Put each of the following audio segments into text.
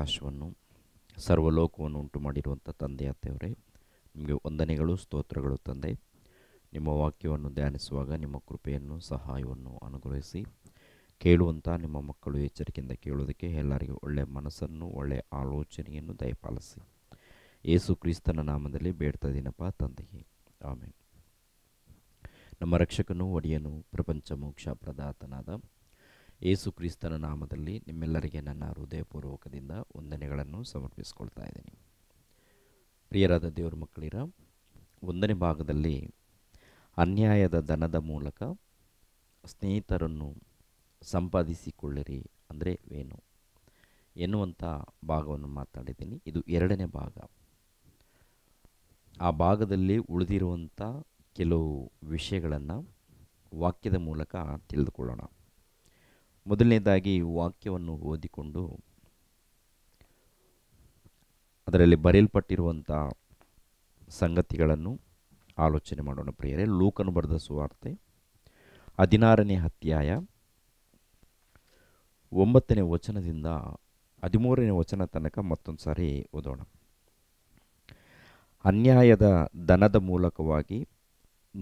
ಆಕಾಶವನ್ನು ಸರ್ವಲೋಕವನ್ನು ಉಂಟು ಮಾಡಿರುವಂಥ ತಂದೆಯ ದೇವರೇ ನಿಮಗೆ ವಂದನೆಗಳು ಸ್ತೋತ್ರಗಳು ತಂದೆ ನಿಮ್ಮ ವಾಕ್ಯವನ್ನು ಧ್ಯಾನಿಸುವಾಗ ನಿಮ್ಮ ಕೃಪೆಯನ್ನು ಸಹಾಯವನ್ನು ಅನುಗ್ರಹಿಸಿ ಕೇಳುವಂಥ ನಿಮ್ಮ ಮಕ್ಕಳು ಎಚ್ಚರಿಕೆಯಿಂದ ಕೇಳುವುದಕ್ಕೆ ಎಲ್ಲರಿಗೂ ಒಳ್ಳೆಯ ಮನಸ್ಸನ್ನು ಒಳ್ಳೆಯ ಆಲೋಚನೆಯನ್ನು ದಯಪಾಲಿಸಿ ಯೇಸು ಕ್ರಿಸ್ತನ ನಾಮದಲ್ಲಿ ಬೇಡ್ತಾ ದಿನಪ್ಪ ತಂದೆಗೆ ಆಮೇಲೆ ನಮ್ಮ ರಕ್ಷಕನು ಒಡೆಯನು ಪ್ರಪಂಚ ಮೋಕ್ಷ ಪ್ರದಾತನಾದ ಯೇಸು ಕ್ರಿಸ್ತನ ನಾಮದಲ್ಲಿ ನಿಮ್ಮೆಲ್ಲರಿಗೆ ನನ್ನ ಹೃದಯಪೂರ್ವಕದಿಂದ ವಂದನೆಗಳನ್ನು ಸಮರ್ಪಿಸಿಕೊಳ್ತಾ ಇದ್ದೀನಿ ಪ್ರಿಯರಾದ ದೇವರ ಮಕ್ಕಳಿರ ಒಂದನೇ ಭಾಗದಲ್ಲಿ ಅನ್ಯಾಯದ ದನದ ಮೂಲಕ ಸ್ನೇಹಿತರನ್ನು ಸಂಪಾದಿಸಿಕೊಳ್ಳಿರಿ ಅಂದರೆ ಏನು ಎನ್ನುವಂಥ ಭಾಗವನ್ನು ಮಾತಾಡಿದ್ದೀನಿ ಇದು ಎರಡನೇ ಭಾಗ ಆ ಭಾಗದಲ್ಲಿ ಉಳಿದಿರುವಂಥ ಕೆಲವು ವಿಷಯಗಳನ್ನು ವಾಕ್ಯದ ಮೂಲಕ ತಿಳಿದುಕೊಳ್ಳೋಣ ಮೊದಲನೇದಾಗಿ ವಾಕ್ಯವನ್ನು ಓದಿಕೊಂಡು ಅದರಲ್ಲಿ ಬರೆಯಲ್ಪಟ್ಟಿರುವಂಥ ಸಂಗತಿಗಳನ್ನು ಆಲೋಚನೆ ಮಾಡೋಣ ಪ್ರಿಯರೇ ಲೋಕನು ಬರೆದ ಸುವಾರ್ತೆ ಹದಿನಾರನೇ ಅಧ್ಯಾಯ ಒಂಬತ್ತನೇ ವಚನದಿಂದ ಹದಿಮೂರನೇ ವಚನ ತನಕ ಮತ್ತೊಂದು ಸಾರಿ ಓದೋಣ ಅನ್ಯಾಯದ ದನದ ಮೂಲಕವಾಗಿ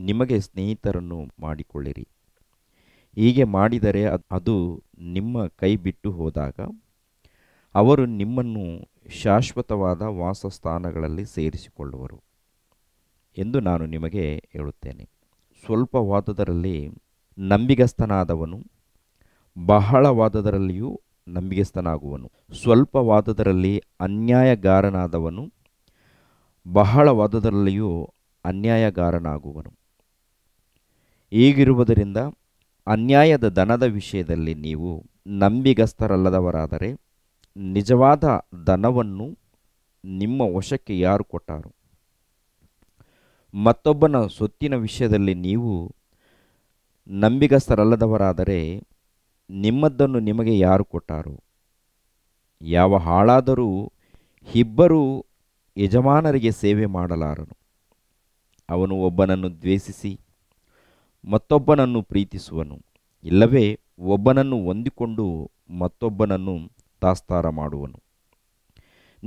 ನಿಮಗೆ ಸ್ನೇಹಿತರನ್ನು ಮಾಡಿಕೊಳ್ಳಿರಿ ಹೀಗೆ ಮಾಡಿದರೆ ಅದು ನಿಮ್ಮ ಕೈ ಬಿಟ್ಟು ಹೋದಾಗ ಅವರು ನಿಮ್ಮನ್ನು ಶಾಶ್ವತವಾದ ವಾಸಸ್ಥಾನಗಳಲ್ಲಿ ಸೇರಿಸಿಕೊಳ್ಳುವರು ಎಂದು ನಾನು ನಿಮಗೆ ಹೇಳುತ್ತೇನೆ ಸ್ವಲ್ಪವಾದದರಲ್ಲಿ ನಂಬಿಗಸ್ತನಾದವನು ಬಹಳವಾದದರಲ್ಲಿಯೂ ನಂಬಿಗಸ್ತನಾಗುವನು ಸ್ವಲ್ಪವಾದದರಲ್ಲಿ ಅನ್ಯಾಯಗಾರನಾದವನು ಬಹಳವಾದದರಲ್ಲಿಯೂ ಅನ್ಯಾಯಗಾರನಾಗುವನು ಹೀಗಿರುವುದರಿಂದ ಅನ್ಯಾಯದ ದನದ ವಿಷಯದಲ್ಲಿ ನೀವು ನಂಬಿಗಸ್ತರಲ್ಲದವರಾದರೆ ನಿಜವಾದ ದನವನ್ನು ನಿಮ್ಮ ವಶಕ್ಕೆ ಯಾರು ಕೊಟ್ಟರು ಮತ್ತೊಬ್ಬನ ಸೊತ್ತಿನ ವಿಷಯದಲ್ಲಿ ನೀವು ನಂಬಿಗಸ್ತರಲ್ಲದವರಾದರೆ ನಿಮ್ಮದ್ದನ್ನು ನಿಮಗೆ ಯಾರು ಕೊಟ್ಟರು ಯಾವ ಹಾಳಾದರೂ ಇಬ್ಬರು ಯಜಮಾನರಿಗೆ ಸೇವೆ ಮಾಡಲಾರನು ಅವನು ಒಬ್ಬನನ್ನು ದ್ವೇಷಿಸಿ ಮತ್ತೊಬ್ಬನನ್ನು ಪ್ರೀತಿಸುವನು ಇಲ್ಲವೇ ಒಬ್ಬನನ್ನು ಹೊಂದಿಕೊಂಡು ಮತ್ತೊಬ್ಬನನ್ನು ತಾಸ್ತಾರ ಮಾಡುವನು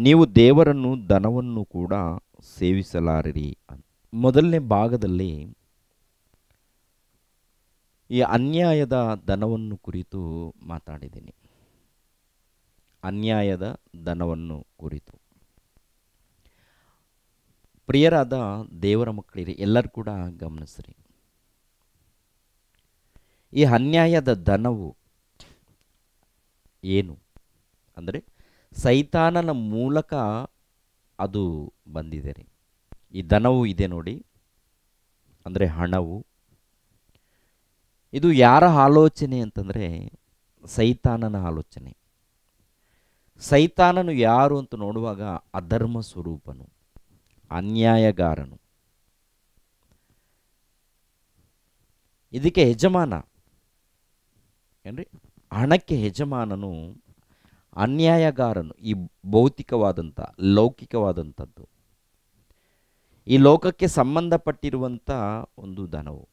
ನೀವು ದೇವರನ್ನು ದನವನ್ನು ಕೂಡ ಸೇವಿಸಲಾರಿರಿ ಮೊದಲನೇ ಭಾಗದಲ್ಲಿ ಈ ಅನ್ಯಾಯದ ದನವನ್ನು ಕುರಿತು ಮಾತಾಡಿದ್ದೀನಿ ಅನ್ಯಾಯದ ದನವನ್ನು ಕುರಿತು ಪ್ರಿಯರಾದ ದೇವರ ಮಕ್ಕಳಿರಿ ಎಲ್ಲರೂ ಕೂಡ ಗಮನಿಸ್ರಿ ಈ ಅನ್ಯಾಯದ ದನವು ಏನು ಅಂದರೆ ಸೈತಾನನ ಮೂಲಕ ಅದು ಬಂದಿದೆ ರೀ ಈ ದನವು ಇದೆ ನೋಡಿ ಅಂದರೆ ಹಣವು ಇದು ಯಾರ ಆಲೋಚನೆ ಅಂತಂದರೆ ಸೈತಾನನ ಆಲೋಚನೆ ಸೈತಾನನು ಯಾರು ಅಂತ ನೋಡುವಾಗ ಅಧರ್ಮ ಸ್ವರೂಪನು ಅನ್ಯಾಯಗಾರನು ಇದಕ್ಕೆ ಯಜಮಾನ ಏನ್ರಿ ಹಣಕ್ಕೆ ಯಜಮಾನನು ಅನ್ಯಾಯಗಾರನು ಈ ಭೌತಿಕವಾದಂಥ ಲೌಕಿಕವಾದಂಥದ್ದು ಈ ಲೋಕಕ್ಕೆ ಸಂಬಂಧಪಟ್ಟಿರುವಂಥ ಒಂದು ದನವು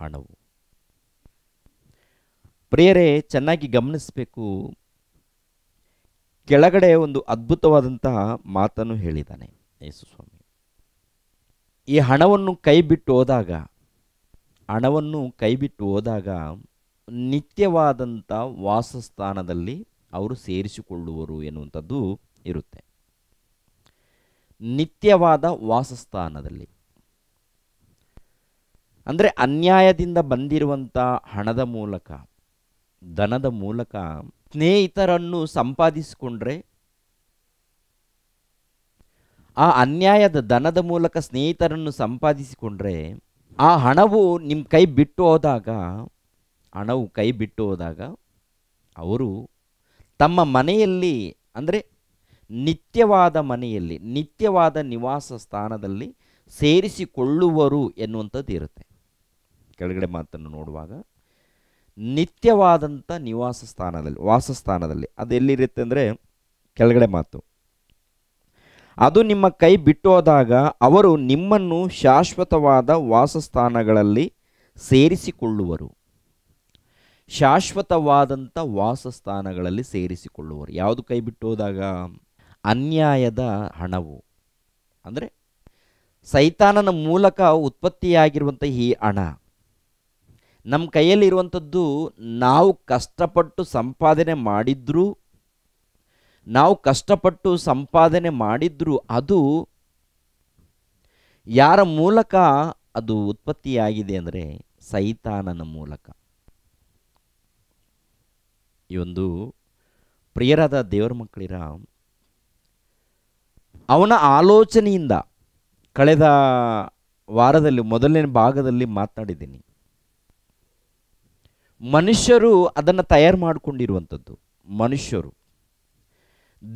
ಹಣವು ಪ್ರಿಯರೇ ಚೆನ್ನಾಗಿ ಗಮನಿಸಬೇಕು ಕೆಳಗಡೆ ಒಂದು ಅದ್ಭುತವಾದಂತಹ ಮಾತನ್ನು ಹೇಳಿದ್ದಾನೆ ಯೇಸುಸ್ವಾಮಿ ಈ ಹಣವನ್ನು ಕೈ ಬಿಟ್ಟು ಹೋದಾಗ ಹಣವನ್ನು ಕೈ ಬಿಟ್ಟು ಹೋದಾಗ ನಿತ್ಯವಾದಂಥ ವಾಸಸ್ಥಾನದಲ್ಲಿ ಅವರು ಸೇರಿಸಿಕೊಳ್ಳುವರು ಎನ್ನುವಂಥದ್ದು ಇರುತ್ತೆ ನಿತ್ಯವಾದ ವಾಸಸ್ಥಾನದಲ್ಲಿ ಅಂದರೆ ಅನ್ಯಾಯದಿಂದ ಬಂದಿರುವಂಥ ಹಣದ ಮೂಲಕ ದನದ ಮೂಲಕ ಸ್ನೇಹಿತರನ್ನು ಸಂಪಾದಿಸಿಕೊಂಡ್ರೆ ಆ ಅನ್ಯಾಯದ ದನದ ಮೂಲಕ ಸ್ನೇಹಿತರನ್ನು ಸಂಪಾದಿಸಿಕೊಂಡ್ರೆ ಆ ಹಣವು ನಿಮ್ಮ ಕೈ ಬಿಟ್ಟು ಹೋದಾಗ ಹಣವು ಕೈ ಬಿಟ್ಟು ಹೋದಾಗ ಅವರು ತಮ್ಮ ಮನೆಯಲ್ಲಿ ಅಂದರೆ ನಿತ್ಯವಾದ ಮನೆಯಲ್ಲಿ ನಿತ್ಯವಾದ ನಿವಾಸ ಸ್ಥಾನದಲ್ಲಿ ಸೇರಿಸಿಕೊಳ್ಳುವರು ಎನ್ನುವಂಥದ್ದು ಇರುತ್ತೆ ಕೆಳಗಡೆ ಮಾತನ್ನು ನೋಡುವಾಗ ನಿತ್ಯವಾದಂಥ ನಿವಾಸ ಸ್ಥಾನದಲ್ಲಿ ವಾಸಸ್ಥಾನದಲ್ಲಿ ಅದು ಎಲ್ಲಿರುತ್ತೆ ಅಂದರೆ ಕೆಳಗಡೆ ಮಾತು ಅದು ನಿಮ್ಮ ಕೈ ಬಿಟ್ಟು ಹೋದಾಗ ಅವರು ನಿಮ್ಮನ್ನು ಶಾಶ್ವತವಾದ ವಾಸಸ್ಥಾನಗಳಲ್ಲಿ ಸೇರಿಸಿಕೊಳ್ಳುವರು ಶಾಶ್ವತವಾದಂಥ ವಾಸಸ್ಥಾನಗಳಲ್ಲಿ ಸೇರಿಸಿಕೊಳ್ಳುವರು ಯಾವುದು ಕೈ ಬಿಟ್ಟು ಹೋದಾಗ ಅನ್ಯಾಯದ ಹಣವು ಅಂದರೆ ಸೈತಾನನ ಮೂಲಕ ಉತ್ಪತ್ತಿಯಾಗಿರುವಂಥ ಈ ಹಣ ನಮ್ಮ ಕೈಯಲ್ಲಿರುವಂಥದ್ದು ನಾವು ಕಷ್ಟಪಟ್ಟು ಸಂಪಾದನೆ ಮಾಡಿದ್ರೂ ನಾವು ಕಷ್ಟಪಟ್ಟು ಸಂಪಾದನೆ ಮಾಡಿದ್ರೂ ಅದು ಯಾರ ಮೂಲಕ ಅದು ಉತ್ಪತ್ತಿಯಾಗಿದೆ ಅಂದರೆ ಸೈತಾನನ ಮೂಲಕ ಈ ಒಂದು ಪ್ರಿಯರಾದ ದೇವರ ಮಕ್ಕಳಿರ ಅವನ ಆಲೋಚನೆಯಿಂದ ಕಳೆದ ವಾರದಲ್ಲಿ ಮೊದಲನೇ ಭಾಗದಲ್ಲಿ ಮಾತನಾಡಿದ್ದೀನಿ ಮನುಷ್ಯರು ಅದನ್ನು ತಯಾರು ಮಾಡಿಕೊಂಡಿರುವಂಥದ್ದು ಮನುಷ್ಯರು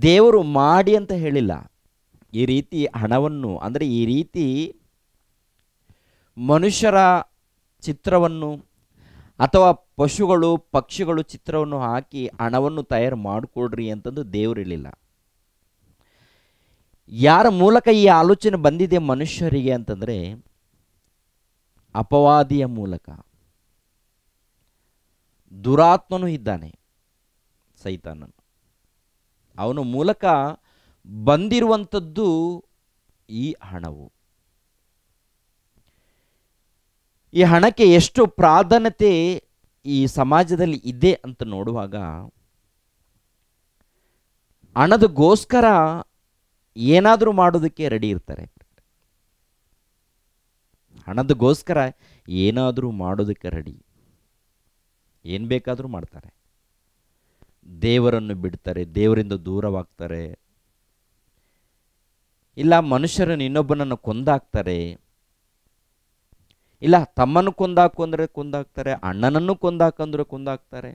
ದೇವರು ಮಾಡಿ ಅಂತ ಹೇಳಿಲ್ಲ ಈ ರೀತಿ ಹಣವನ್ನು ಅಂದರೆ ಈ ರೀತಿ ಮನುಷ್ಯರ ಚಿತ್ರವನ್ನು ಅಥವಾ ಪಶುಗಳು ಪಕ್ಷಿಗಳು ಚಿತ್ರವನ್ನು ಹಾಕಿ ಹಣವನ್ನು ತಯಾರು ಮಾಡಿಕೊಡ್ರಿ ಅಂತಂದು ದೇವರಿರಲಿಲ್ಲ ಯಾರ ಮೂಲಕ ಈ ಆಲೋಚನೆ ಬಂದಿದೆ ಮನುಷ್ಯರಿಗೆ ಅಂತಂದರೆ ಅಪವಾದಿಯ ಮೂಲಕ ದುರಾತ್ಮನೂ ಇದ್ದಾನೆ ಸೈತಾನನು ಅವನ ಮೂಲಕ ಬಂದಿರುವಂಥದ್ದು ಈ ಹಣವು ಈ ಹಣಕ್ಕೆ ಎಷ್ಟು ಪ್ರಾಧಾನ್ಯತೆ ಈ ಸಮಾಜದಲ್ಲಿ ಇದೆ ಅಂತ ನೋಡುವಾಗ ಹಣದಗೋಸ್ಕರ ಏನಾದರೂ ಮಾಡೋದಕ್ಕೆ ರೆಡಿ ಇರ್ತಾರೆ ಹಣದಗೋಸ್ಕರ ಏನಾದರೂ ಮಾಡೋದಕ್ಕೆ ರೆಡಿ ಏನು ಬೇಕಾದರೂ ಮಾಡ್ತಾರೆ ದೇವರನ್ನು ಬಿಡ್ತಾರೆ ದೇವರಿಂದ ದೂರವಾಗ್ತಾರೆ ಇಲ್ಲ ಮನುಷ್ಯರನ್ನು ಇನ್ನೊಬ್ಬನನ್ನು ಕೊಂದಾಕ್ತಾರೆ ಇಲ್ಲ ತಮ್ಮನ್ನು ಅಂದ್ರೆ ಕುಂದಾಕ್ತಾರೆ ಅಣ್ಣನನ್ನು ಕೊಂದಾಕಂದ್ರೆ ಕುಂದಾಕ್ತಾರೆ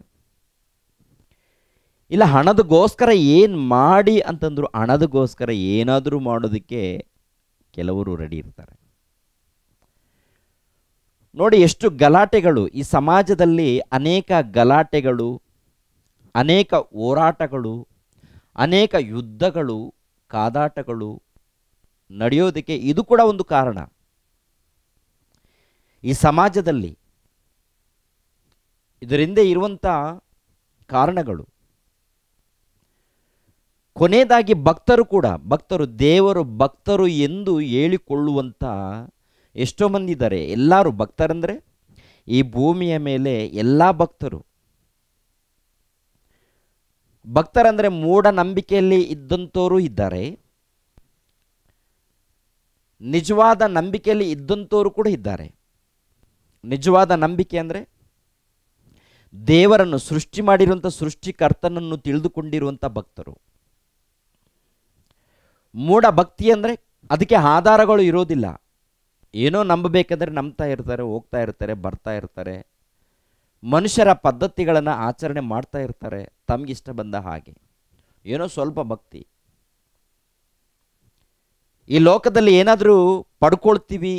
ಇಲ್ಲ ಹಣದಗೋಸ್ಕರ ಏನು ಮಾಡಿ ಅಂತಂದ್ರು ಹಣದಗೋಸ್ಕರ ಏನಾದರೂ ಮಾಡೋದಕ್ಕೆ ಕೆಲವರು ರೆಡಿ ಇರ್ತಾರೆ ನೋಡಿ ಎಷ್ಟು ಗಲಾಟೆಗಳು ಈ ಸಮಾಜದಲ್ಲಿ ಅನೇಕ ಗಲಾಟೆಗಳು ಅನೇಕ ಹೋರಾಟಗಳು ಅನೇಕ ಯುದ್ಧಗಳು ಕಾದಾಟಗಳು ನಡೆಯೋದಕ್ಕೆ ಇದು ಕೂಡ ಒಂದು ಕಾರಣ ಈ ಸಮಾಜದಲ್ಲಿ ಇದರಿಂದ ಇರುವಂಥ ಕಾರಣಗಳು ಕೊನೆಯದಾಗಿ ಭಕ್ತರು ಕೂಡ ಭಕ್ತರು ದೇವರು ಭಕ್ತರು ಎಂದು ಹೇಳಿಕೊಳ್ಳುವಂಥ ಎಷ್ಟೋ ಮಂದಿ ಇದ್ದಾರೆ ಎಲ್ಲರೂ ಭಕ್ತರಂದರೆ ಈ ಭೂಮಿಯ ಮೇಲೆ ಎಲ್ಲ ಭಕ್ತರು ಭಕ್ತರಂದರೆ ಮೂಢನಂಬಿಕೆಯಲ್ಲಿ ಇದ್ದಂಥವರು ಇದ್ದಾರೆ ನಿಜವಾದ ನಂಬಿಕೆಯಲ್ಲಿ ಇದ್ದಂಥವರು ಕೂಡ ಇದ್ದಾರೆ ನಿಜವಾದ ನಂಬಿಕೆ ಅಂದರೆ ದೇವರನ್ನು ಸೃಷ್ಟಿ ಮಾಡಿರುವಂಥ ಸೃಷ್ಟಿಕರ್ತನನ್ನು ತಿಳಿದುಕೊಂಡಿರುವಂಥ ಭಕ್ತರು ಮೂಢ ಭಕ್ತಿ ಅಂದರೆ ಅದಕ್ಕೆ ಆಧಾರಗಳು ಇರೋದಿಲ್ಲ ಏನೋ ನಂಬಬೇಕಂದ್ರೆ ನಂಬ್ತಾ ಇರ್ತಾರೆ ಹೋಗ್ತಾ ಇರ್ತಾರೆ ಬರ್ತಾ ಇರ್ತಾರೆ ಮನುಷ್ಯರ ಪದ್ಧತಿಗಳನ್ನು ಆಚರಣೆ ಮಾಡ್ತಾ ಇರ್ತಾರೆ ತಮಗಿಷ್ಟ ಬಂದ ಹಾಗೆ ಏನೋ ಸ್ವಲ್ಪ ಭಕ್ತಿ ಈ ಲೋಕದಲ್ಲಿ ಏನಾದರೂ ಪಡ್ಕೊಳ್ತೀವಿ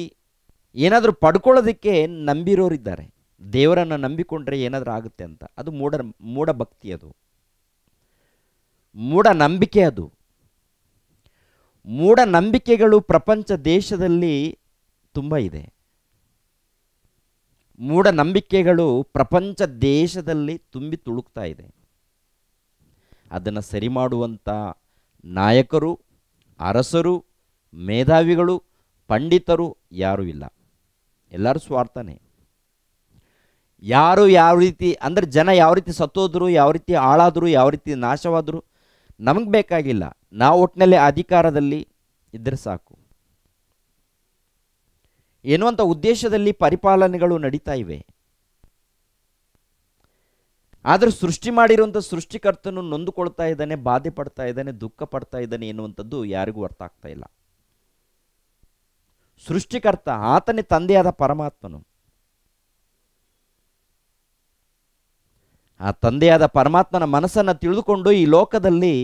ಏನಾದರೂ ಪಡ್ಕೊಳ್ಳೋದಕ್ಕೆ ನಂಬಿರೋರಿದ್ದಾರೆ ದೇವರನ್ನು ನಂಬಿಕೊಂಡ್ರೆ ಏನಾದರೂ ಆಗುತ್ತೆ ಅಂತ ಅದು ಮೂಢ ಮೂಢಭಕ್ತಿ ಭಕ್ತಿ ಅದು ಮೂಢನಂಬಿಕೆ ಅದು ಮೂಢನಂಬಿಕೆಗಳು ಪ್ರಪಂಚ ದೇಶದಲ್ಲಿ ತುಂಬ ಇದೆ ಮೂಢನಂಬಿಕೆಗಳು ಪ್ರಪಂಚ ದೇಶದಲ್ಲಿ ತುಂಬಿ ತುಳುಕ್ತಾ ಇದೆ ಅದನ್ನು ಸರಿ ಮಾಡುವಂಥ ನಾಯಕರು ಅರಸರು ಮೇಧಾವಿಗಳು ಪಂಡಿತರು ಯಾರೂ ಇಲ್ಲ ಎಲ್ಲರೂ ಸ್ವಾರ್ಥನೇ ಯಾರು ಯಾವ ರೀತಿ ಅಂದರೆ ಜನ ಯಾವ ರೀತಿ ಸತ್ತೋದ್ರು ಯಾವ ರೀತಿ ಹಾಳಾದರು ಯಾವ ರೀತಿ ನಾಶವಾದರು ನಮಗೆ ಬೇಕಾಗಿಲ್ಲ ನಾವು ಒಟ್ಟಿನಲ್ಲಿ ಅಧಿಕಾರದಲ್ಲಿ ಇದ್ದರೆ ಸಾಕು ಎನ್ನುವಂಥ ಉದ್ದೇಶದಲ್ಲಿ ಪರಿಪಾಲನೆಗಳು ನಡೀತಾ ಇವೆ ಆದರೂ ಸೃಷ್ಟಿ ಮಾಡಿರುವಂಥ ಸೃಷ್ಟಿಕರ್ತನು ನೊಂದುಕೊಳ್ತಾ ಇದ್ದಾನೆ ಬಾಧೆ ಪಡ್ತಾ ಇದ್ದಾನೆ ದುಃಖ ಪಡ್ತಾ ಇದ್ದಾನೆ ಎನ್ನುವಂಥದ್ದು ಯಾರಿಗೂ ಅರ್ಥ ಆಗ್ತಾ ಇಲ್ಲ ಸೃಷ್ಟಿಕರ್ತ ಆತನೇ ತಂದೆಯಾದ ಪರಮಾತ್ಮನು ಆ ತಂದೆಯಾದ ಪರಮಾತ್ಮನ ಮನಸ್ಸನ್ನು ತಿಳಿದುಕೊಂಡು ಈ ಲೋಕದಲ್ಲಿ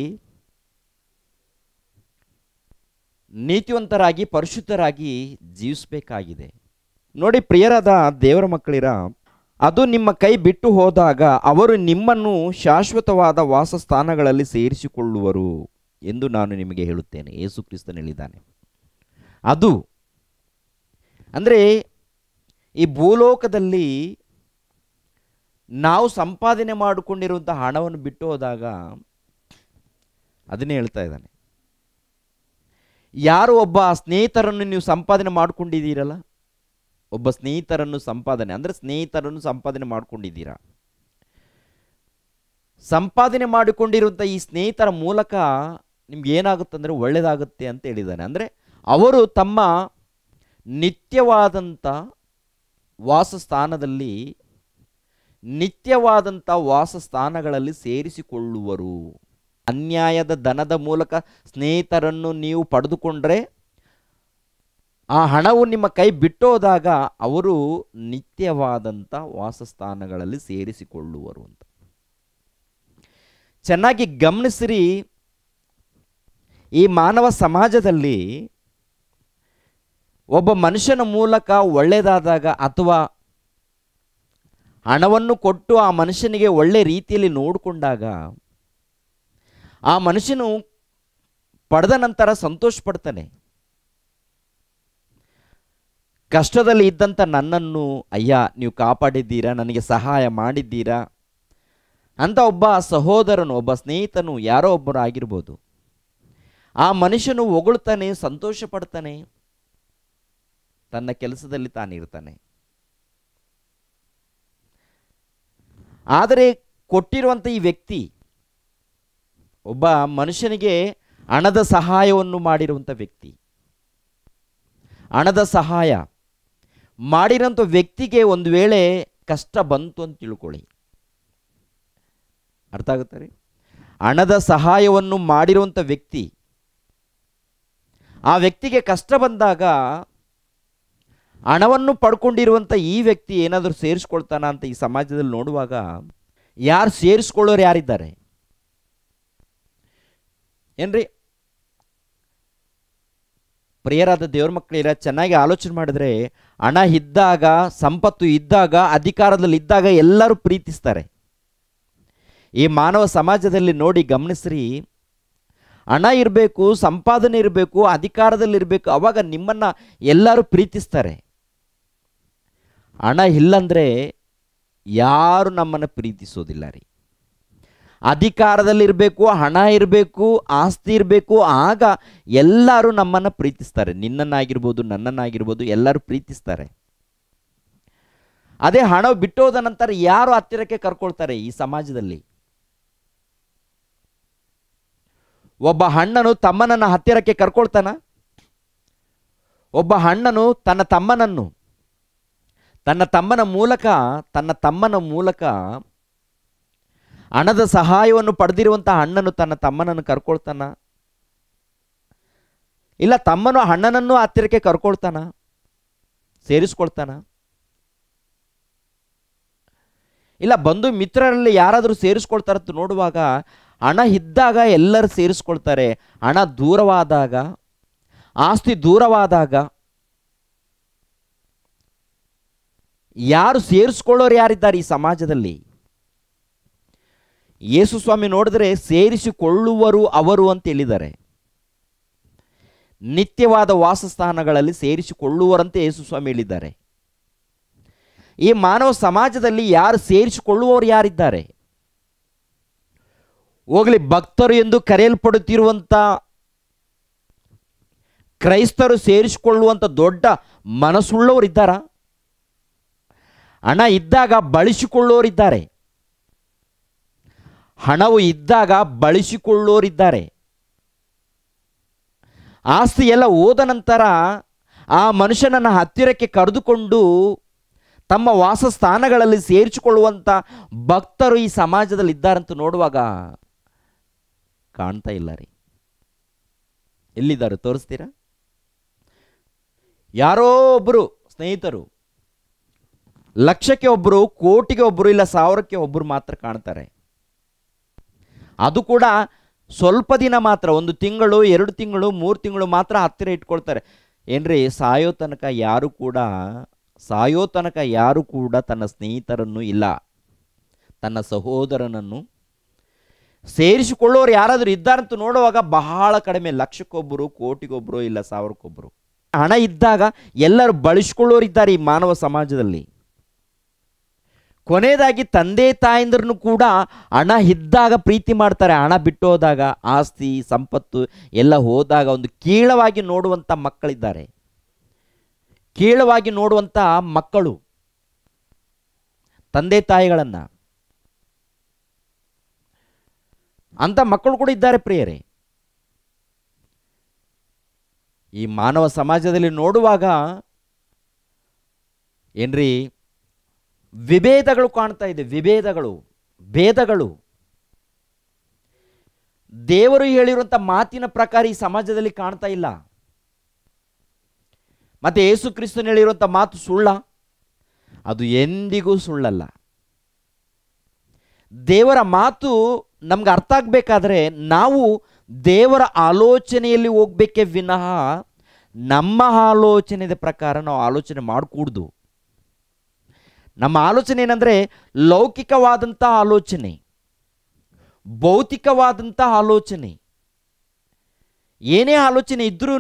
ನೀತಿವಂತರಾಗಿ ಪರಿಶುದ್ಧರಾಗಿ ಜೀವಿಸಬೇಕಾಗಿದೆ ನೋಡಿ ಪ್ರಿಯರಾದ ದೇವರ ಮಕ್ಕಳಿರ ಅದು ನಿಮ್ಮ ಕೈ ಬಿಟ್ಟು ಹೋದಾಗ ಅವರು ನಿಮ್ಮನ್ನು ಶಾಶ್ವತವಾದ ವಾಸಸ್ಥಾನಗಳಲ್ಲಿ ಸೇರಿಸಿಕೊಳ್ಳುವರು ಎಂದು ನಾನು ನಿಮಗೆ ಹೇಳುತ್ತೇನೆ ಯೇಸು ಕ್ರಿಸ್ತನ್ ಹೇಳಿದ್ದಾನೆ ಅದು ಅಂದರೆ ಈ ಭೂಲೋಕದಲ್ಲಿ ನಾವು ಸಂಪಾದನೆ ಮಾಡಿಕೊಂಡಿರುವಂಥ ಹಣವನ್ನು ಬಿಟ್ಟು ಹೋದಾಗ ಅದನ್ನೇ ಹೇಳ್ತಾ ಇದ್ದಾನೆ ಯಾರು ಒಬ್ಬ ಸ್ನೇಹಿತರನ್ನು ನೀವು ಸಂಪಾದನೆ ಮಾಡಿಕೊಂಡಿದ್ದೀರಲ್ಲ ಒಬ್ಬ ಸ್ನೇಹಿತರನ್ನು ಸಂಪಾದನೆ ಅಂದರೆ ಸ್ನೇಹಿತರನ್ನು ಸಂಪಾದನೆ ಮಾಡಿಕೊಂಡಿದ್ದೀರಾ ಸಂಪಾದನೆ ಮಾಡಿಕೊಂಡಿರುವಂಥ ಈ ಸ್ನೇಹಿತರ ಮೂಲಕ ನಿಮ್ಗೆ ಏನಾಗುತ್ತೆ ಅಂದರೆ ಒಳ್ಳೆಯದಾಗುತ್ತೆ ಅಂತ ಹೇಳಿದ್ದಾನೆ ಅಂದರೆ ಅವರು ತಮ್ಮ ನಿತ್ಯವಾದಂಥ ವಾಸಸ್ಥಾನದಲ್ಲಿ ನಿತ್ಯವಾದಂಥ ವಾಸಸ್ಥಾನಗಳಲ್ಲಿ ಸೇರಿಸಿಕೊಳ್ಳುವರು ಅನ್ಯಾಯದ ದನದ ಮೂಲಕ ಸ್ನೇಹಿತರನ್ನು ನೀವು ಪಡೆದುಕೊಂಡ್ರೆ ಆ ಹಣವು ನಿಮ್ಮ ಕೈ ಬಿಟ್ಟೋದಾಗ ಅವರು ನಿತ್ಯವಾದಂಥ ವಾಸಸ್ಥಾನಗಳಲ್ಲಿ ಸೇರಿಸಿಕೊಳ್ಳುವರು ಅಂತ ಚೆನ್ನಾಗಿ ಗಮನಿಸಿರಿ ಈ ಮಾನವ ಸಮಾಜದಲ್ಲಿ ಒಬ್ಬ ಮನುಷ್ಯನ ಮೂಲಕ ಒಳ್ಳೆಯದಾದಾಗ ಅಥವಾ ಹಣವನ್ನು ಕೊಟ್ಟು ಆ ಮನುಷ್ಯನಿಗೆ ಒಳ್ಳೆ ರೀತಿಯಲ್ಲಿ ನೋಡಿಕೊಂಡಾಗ ಆ ಮನುಷ್ಯನು ಪಡೆದ ನಂತರ ಸಂತೋಷ ಪಡ್ತಾನೆ ಕಷ್ಟದಲ್ಲಿ ಇದ್ದಂಥ ನನ್ನನ್ನು ಅಯ್ಯ ನೀವು ಕಾಪಾಡಿದ್ದೀರಾ ನನಗೆ ಸಹಾಯ ಮಾಡಿದ್ದೀರಾ ಅಂತ ಒಬ್ಬ ಸಹೋದರನು ಒಬ್ಬ ಸ್ನೇಹಿತನು ಯಾರೋ ಒಬ್ಬರು ಆಗಿರ್ಬೋದು ಆ ಮನುಷ್ಯನು ಹೊಗಳ್ತಾನೆ ಸಂತೋಷ ಪಡ್ತಾನೆ ತನ್ನ ಕೆಲಸದಲ್ಲಿ ತಾನಿರ್ತಾನೆ ಆದರೆ ಕೊಟ್ಟಿರುವಂಥ ಈ ವ್ಯಕ್ತಿ ಒಬ್ಬ ಮನುಷ್ಯನಿಗೆ ಹಣದ ಸಹಾಯವನ್ನು ಮಾಡಿರುವಂಥ ವ್ಯಕ್ತಿ ಹಣದ ಸಹಾಯ ಮಾಡಿರೋಂಥ ವ್ಯಕ್ತಿಗೆ ಒಂದು ವೇಳೆ ಕಷ್ಟ ಬಂತು ಅಂತ ತಿಳ್ಕೊಳ್ಳಿ ಅರ್ಥ ಆಗುತ್ತೆ ರೀ ಹಣದ ಸಹಾಯವನ್ನು ಮಾಡಿರುವಂಥ ವ್ಯಕ್ತಿ ಆ ವ್ಯಕ್ತಿಗೆ ಕಷ್ಟ ಬಂದಾಗ ಹಣವನ್ನು ಪಡ್ಕೊಂಡಿರುವಂಥ ಈ ವ್ಯಕ್ತಿ ಏನಾದರೂ ಸೇರಿಸ್ಕೊಳ್ತಾನ ಅಂತ ಈ ಸಮಾಜದಲ್ಲಿ ನೋಡುವಾಗ ಯಾರು ಸೇರಿಸ್ಕೊಳ್ಳೋರು ಯಾರಿದ್ದಾರೆ ಏನ್ರಿ ಪ್ರಿಯರಾದ ದೇವ್ರ ಮಕ್ಕಳಿರ ಚೆನ್ನಾಗಿ ಆಲೋಚನೆ ಮಾಡಿದ್ರೆ ಹಣ ಇದ್ದಾಗ ಸಂಪತ್ತು ಇದ್ದಾಗ ಅಧಿಕಾರದಲ್ಲಿ ಇದ್ದಾಗ ಎಲ್ಲರೂ ಪ್ರೀತಿಸ್ತಾರೆ ಈ ಮಾನವ ಸಮಾಜದಲ್ಲಿ ನೋಡಿ ಗಮನಿಸ್ರಿ ಹಣ ಇರಬೇಕು ಸಂಪಾದನೆ ಇರಬೇಕು ಅಧಿಕಾರದಲ್ಲಿರಬೇಕು ಅವಾಗ ನಿಮ್ಮನ್ನು ಎಲ್ಲರೂ ಪ್ರೀತಿಸ್ತಾರೆ ಹಣ ಇಲ್ಲಂದ್ರೆ ಯಾರು ನಮ್ಮನ್ನು ಪ್ರೀತಿಸೋದಿಲ್ಲ ರೀ ಅಧಿಕಾರದಲ್ಲಿರಬೇಕು ಹಣ ಇರಬೇಕು ಆಸ್ತಿ ಇರಬೇಕು ಆಗ ಎಲ್ಲರೂ ನಮ್ಮನ್ನು ಪ್ರೀತಿಸ್ತಾರೆ ನಿನ್ನನ್ನಾಗಿರ್ಬೋದು ನನ್ನನ್ನಾಗಿರ್ಬೋದು ಎಲ್ಲರೂ ಪ್ರೀತಿಸ್ತಾರೆ ಅದೇ ಹಣ ಬಿಟ್ಟೋದ ನಂತರ ಯಾರು ಹತ್ತಿರಕ್ಕೆ ಕರ್ಕೊಳ್ತಾರೆ ಈ ಸಮಾಜದಲ್ಲಿ ಒಬ್ಬ ಹಣ್ಣನು ತಮ್ಮನನ್ನು ಹತ್ತಿರಕ್ಕೆ ಕರ್ಕೊಳ್ತಾನ ಒಬ್ಬ ಹಣ್ಣನು ತನ್ನ ತಮ್ಮನನ್ನು ತನ್ನ ತಮ್ಮನ ಮೂಲಕ ತನ್ನ ತಮ್ಮನ ಮೂಲಕ ಹಣದ ಸಹಾಯವನ್ನು ಪಡೆದಿರುವಂಥ ಅಣ್ಣನು ತನ್ನ ತಮ್ಮನನ್ನು ಕರ್ಕೊಳ್ತಾನ ಇಲ್ಲ ತಮ್ಮನು ಅಣ್ಣನನ್ನು ಹತ್ತಿರಕ್ಕೆ ಕರ್ಕೊಳ್ತಾನ ಸೇರಿಸ್ಕೊಳ್ತಾನ ಇಲ್ಲ ಬಂಧು ಮಿತ್ರರಲ್ಲಿ ಯಾರಾದರೂ ಸೇರಿಸ್ಕೊಳ್ತಾರಂತ ನೋಡುವಾಗ ಹಣ ಇದ್ದಾಗ ಎಲ್ಲರೂ ಸೇರಿಸ್ಕೊಳ್ತಾರೆ ಹಣ ದೂರವಾದಾಗ ಆಸ್ತಿ ದೂರವಾದಾಗ ಯಾರು ಸೇರಿಸ್ಕೊಳ್ಳೋರು ಯಾರಿದ್ದಾರೆ ಈ ಸಮಾಜದಲ್ಲಿ ಯೇಸು ಸ್ವಾಮಿ ನೋಡಿದ್ರೆ ಸೇರಿಸಿಕೊಳ್ಳುವರು ಅವರು ಅಂತ ಹೇಳಿದ್ದಾರೆ ನಿತ್ಯವಾದ ವಾಸಸ್ಥಾನಗಳಲ್ಲಿ ಸೇರಿಸಿಕೊಳ್ಳುವರಂತೆ ಯೇಸು ಸ್ವಾಮಿ ಹೇಳಿದ್ದಾರೆ ಈ ಮಾನವ ಸಮಾಜದಲ್ಲಿ ಯಾರು ಸೇರಿಸಿಕೊಳ್ಳುವವರು ಯಾರಿದ್ದಾರೆ ಹೋಗಲಿ ಭಕ್ತರು ಎಂದು ಕರೆಯಲ್ಪಡುತ್ತಿರುವಂಥ ಕ್ರೈಸ್ತರು ಸೇರಿಸಿಕೊಳ್ಳುವಂಥ ದೊಡ್ಡ ಇದ್ದಾರಾ ಹಣ ಇದ್ದಾಗ ಬಳಸಿಕೊಳ್ಳೋರಿದ್ದಾರೆ ಹಣವು ಇದ್ದಾಗ ಬಳಸಿಕೊಳ್ಳೋರಿದ್ದಾರೆ ಆಸ್ತಿ ಎಲ್ಲ ಹೋದ ನಂತರ ಆ ಮನುಷ್ಯನನ್ನು ಹತ್ತಿರಕ್ಕೆ ಕರೆದುಕೊಂಡು ತಮ್ಮ ವಾಸಸ್ಥಾನಗಳಲ್ಲಿ ಸೇರಿಸಿಕೊಳ್ಳುವಂಥ ಭಕ್ತರು ಈ ಸಮಾಜದಲ್ಲಿ ಇದ್ದಾರಂತ ನೋಡುವಾಗ ಕಾಣ್ತಾ ಇಲ್ಲ ರೀ ಎಲ್ಲಿದ್ದಾರೆ ತೋರಿಸ್ತೀರಾ ಯಾರೋ ಒಬ್ಬರು ಸ್ನೇಹಿತರು ಲಕ್ಷಕ್ಕೆ ಒಬ್ಬರು ಕೋಟಿಗೆ ಒಬ್ಬರು ಇಲ್ಲ ಸಾವಿರಕ್ಕೆ ಒಬ್ಬರು ಮಾತ್ರ ಕಾಣ್ತಾರೆ ಅದು ಕೂಡ ಸ್ವಲ್ಪ ದಿನ ಮಾತ್ರ ಒಂದು ತಿಂಗಳು ಎರಡು ತಿಂಗಳು ಮೂರು ತಿಂಗಳು ಮಾತ್ರ ಹತ್ತಿರ ಇಟ್ಕೊಳ್ತಾರೆ ಏನ್ರಿ ಸಾಯೋ ತನಕ ಯಾರು ಕೂಡ ಸಾಯೋ ತನಕ ಯಾರು ಕೂಡ ತನ್ನ ಸ್ನೇಹಿತರನ್ನು ಇಲ್ಲ ತನ್ನ ಸಹೋದರನನ್ನು ಸೇರಿಸಿಕೊಳ್ಳೋರು ಯಾರಾದರೂ ಇದ್ದಾರಂತ ನೋಡುವಾಗ ಬಹಳ ಕಡಿಮೆ ಲಕ್ಷಕ್ಕೊಬ್ಬರು ಕೋಟಿಗೊಬ್ಬರು ಇಲ್ಲ ಸಾವಿರಕ್ಕೊಬ್ಬರು ಹಣ ಇದ್ದಾಗ ಎಲ್ಲರೂ ಬಳಸ್ಕೊಳ್ಳೋರಿದ್ದಾರೆ ಈ ಮಾನವ ಸಮಾಜದಲ್ಲಿ ಕೊನೆಯದಾಗಿ ತಂದೆ ತಾಯಂದ್ರೂ ಕೂಡ ಹಣ ಇದ್ದಾಗ ಪ್ರೀತಿ ಮಾಡ್ತಾರೆ ಹಣ ಬಿಟ್ಟು ಹೋದಾಗ ಆಸ್ತಿ ಸಂಪತ್ತು ಎಲ್ಲ ಹೋದಾಗ ಒಂದು ಕೀಳವಾಗಿ ನೋಡುವಂಥ ಮಕ್ಕಳಿದ್ದಾರೆ ಕೀಳವಾಗಿ ನೋಡುವಂಥ ಮಕ್ಕಳು ತಂದೆ ತಾಯಿಗಳನ್ನು ಅಂಥ ಮಕ್ಕಳು ಕೂಡ ಇದ್ದಾರೆ ಪ್ರಿಯರೇ ಈ ಮಾನವ ಸಮಾಜದಲ್ಲಿ ನೋಡುವಾಗ ಏನ್ರಿ ವಿಭೇದಗಳು ಕಾಣ್ತಾ ಇದೆ ವಿಭೇದಗಳು ಭೇದಗಳು ದೇವರು ಹೇಳಿರುವಂಥ ಮಾತಿನ ಪ್ರಕಾರ ಈ ಸಮಾಜದಲ್ಲಿ ಕಾಣ್ತಾ ಇಲ್ಲ ಮತ್ತೆ ಯೇಸು ಕ್ರಿಸ್ತನ್ ಹೇಳಿರುವಂಥ ಮಾತು ಸುಳ್ಳ ಅದು ಎಂದಿಗೂ ಸುಳ್ಳಲ್ಲ ದೇವರ ಮಾತು ನಮ್ಗೆ ಅರ್ಥ ಆಗಬೇಕಾದ್ರೆ ನಾವು ದೇವರ ಆಲೋಚನೆಯಲ್ಲಿ ಹೋಗ್ಬೇಕೆ ವಿನಃ ನಮ್ಮ ಆಲೋಚನೆಯ ಪ್ರಕಾರ ನಾವು ಆಲೋಚನೆ ಮಾಡಿಕೂಡ್ದು ನಮ್ಮ ಆಲೋಚನೆ ಏನಂದರೆ ಲೌಕಿಕವಾದಂಥ ಆಲೋಚನೆ ಭೌತಿಕವಾದಂಥ ಆಲೋಚನೆ ಏನೇ ಆಲೋಚನೆ ಇದ್ರೂ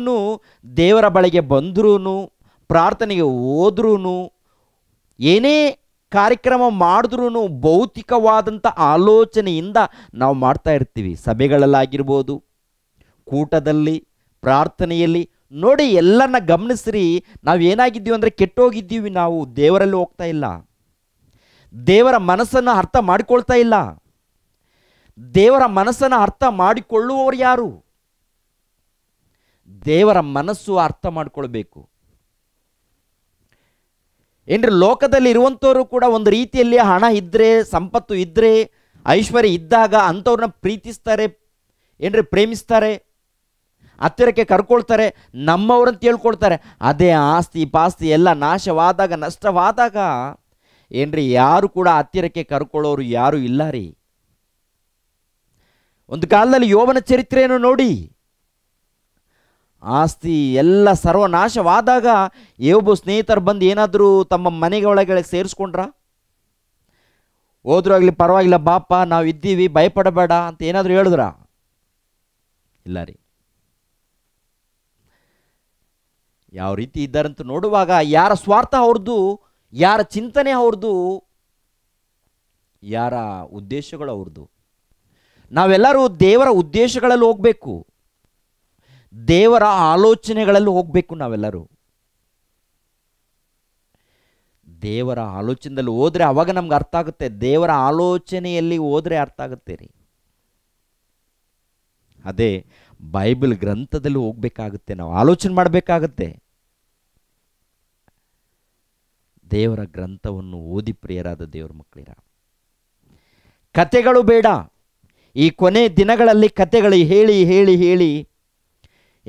ದೇವರ ಬಳಿಗೆ ಬಂದ್ರೂ ಪ್ರಾರ್ಥನೆಗೆ ಹೋದ್ರೂ ಏನೇ ಕಾರ್ಯಕ್ರಮ ಮಾಡಿದ್ರೂ ಭೌತಿಕವಾದಂಥ ಆಲೋಚನೆಯಿಂದ ನಾವು ಮಾಡ್ತಾ ಇರ್ತೀವಿ ಸಭೆಗಳಲ್ಲಾಗಿರ್ಬೋದು ಕೂಟದಲ್ಲಿ ಪ್ರಾರ್ಥನೆಯಲ್ಲಿ ನೋಡಿ ಎಲ್ಲನ ಗಮನಿಸ್ರಿ ನಾವು ಏನಾಗಿದ್ದೀವಿ ಅಂದರೆ ಕೆಟ್ಟೋಗಿದ್ದೀವಿ ನಾವು ದೇವರಲ್ಲಿ ಹೋಗ್ತಾ ಇಲ್ಲ ದೇವರ ಮನಸ್ಸನ್ನು ಅರ್ಥ ಮಾಡಿಕೊಳ್ತಾ ಇಲ್ಲ ದೇವರ ಮನಸ್ಸನ್ನು ಅರ್ಥ ಮಾಡಿಕೊಳ್ಳುವವರು ಯಾರು ದೇವರ ಮನಸ್ಸು ಅರ್ಥ ಮಾಡಿಕೊಳ್ಬೇಕು ಏನ್ರಿ ಲೋಕದಲ್ಲಿ ಇರುವಂಥವರು ಕೂಡ ಒಂದು ರೀತಿಯಲ್ಲಿ ಹಣ ಇದ್ದರೆ ಸಂಪತ್ತು ಇದ್ದರೆ ಐಶ್ವರ್ಯ ಇದ್ದಾಗ ಅಂಥವ್ರನ್ನ ಪ್ರೀತಿಸ್ತಾರೆ ಏನ್ರಿ ಪ್ರೇಮಿಸ್ತಾರೆ ಹತ್ತಿರಕ್ಕೆ ಕರ್ಕೊಳ್ತಾರೆ ನಮ್ಮವ್ರಂತ ಹೇಳ್ಕೊಳ್ತಾರೆ ಅದೇ ಆಸ್ತಿ ಪಾಸ್ತಿ ಎಲ್ಲ ನಾಶವಾದಾಗ ನಷ್ಟವಾದಾಗ ಏನ್ರಿ ಯಾರು ಕೂಡ ಹತ್ತಿರಕ್ಕೆ ಕರ್ಕೊಳ್ಳೋರು ಯಾರು ಇಲ್ಲ ರೀ ಒಂದು ಕಾಲದಲ್ಲಿ ಯೋವನ ಚರಿತ್ರೆಯನ್ನು ನೋಡಿ ಆಸ್ತಿ ಎಲ್ಲ ಸರ್ವನಾಶವಾದಾಗ ಯೋಬ ಸ್ನೇಹಿತರು ಬಂದು ಏನಾದರೂ ತಮ್ಮ ಮನೆಗೆ ಒಳಗೆ ಸೇರಿಸ್ಕೊಂಡ್ರ ಹೋದ್ರೂ ಆಗಲಿ ಪರವಾಗಿಲ್ಲ ಬಾಪ ನಾವು ಇದ್ದೀವಿ ಭಯಪಡಬೇಡ ಅಂತ ಏನಾದರೂ ಹೇಳಿದ್ರ ಇಲ್ಲ ರೀ ಯಾವ ರೀತಿ ಇದ್ದಾರಂತ ನೋಡುವಾಗ ಯಾರ ಸ್ವಾರ್ಥ ಅವ್ರದ್ದು ಯಾರ ಚಿಂತನೆ ಅವ್ರದ್ದು ಯಾರ ಉದ್ದೇಶಗಳು ಅವ್ರದ್ದು ನಾವೆಲ್ಲರೂ ದೇವರ ಉದ್ದೇಶಗಳಲ್ಲಿ ಹೋಗಬೇಕು ದೇವರ ಆಲೋಚನೆಗಳಲ್ಲಿ ಹೋಗಬೇಕು ನಾವೆಲ್ಲರೂ ದೇವರ ಆಲೋಚನೆಯಲ್ಲಿ ಹೋದರೆ ಅವಾಗ ನಮ್ಗೆ ಅರ್ಥ ಆಗುತ್ತೆ ದೇವರ ಆಲೋಚನೆಯಲ್ಲಿ ಹೋದರೆ ಅರ್ಥ ಆಗುತ್ತೆ ರೀ ಅದೇ ಬೈಬಲ್ ಗ್ರಂಥದಲ್ಲಿ ಹೋಗ್ಬೇಕಾಗುತ್ತೆ ನಾವು ಆಲೋಚನೆ ಮಾಡಬೇಕಾಗತ್ತೆ ದೇವರ ಗ್ರಂಥವನ್ನು ಓದಿ ಪ್ರಿಯರಾದ ದೇವರ ಮಕ್ಕಳಿರ ಕತೆಗಳು ಬೇಡ ಈ ಕೊನೆ ದಿನಗಳಲ್ಲಿ ಕತೆಗಳು ಹೇಳಿ ಹೇಳಿ ಹೇಳಿ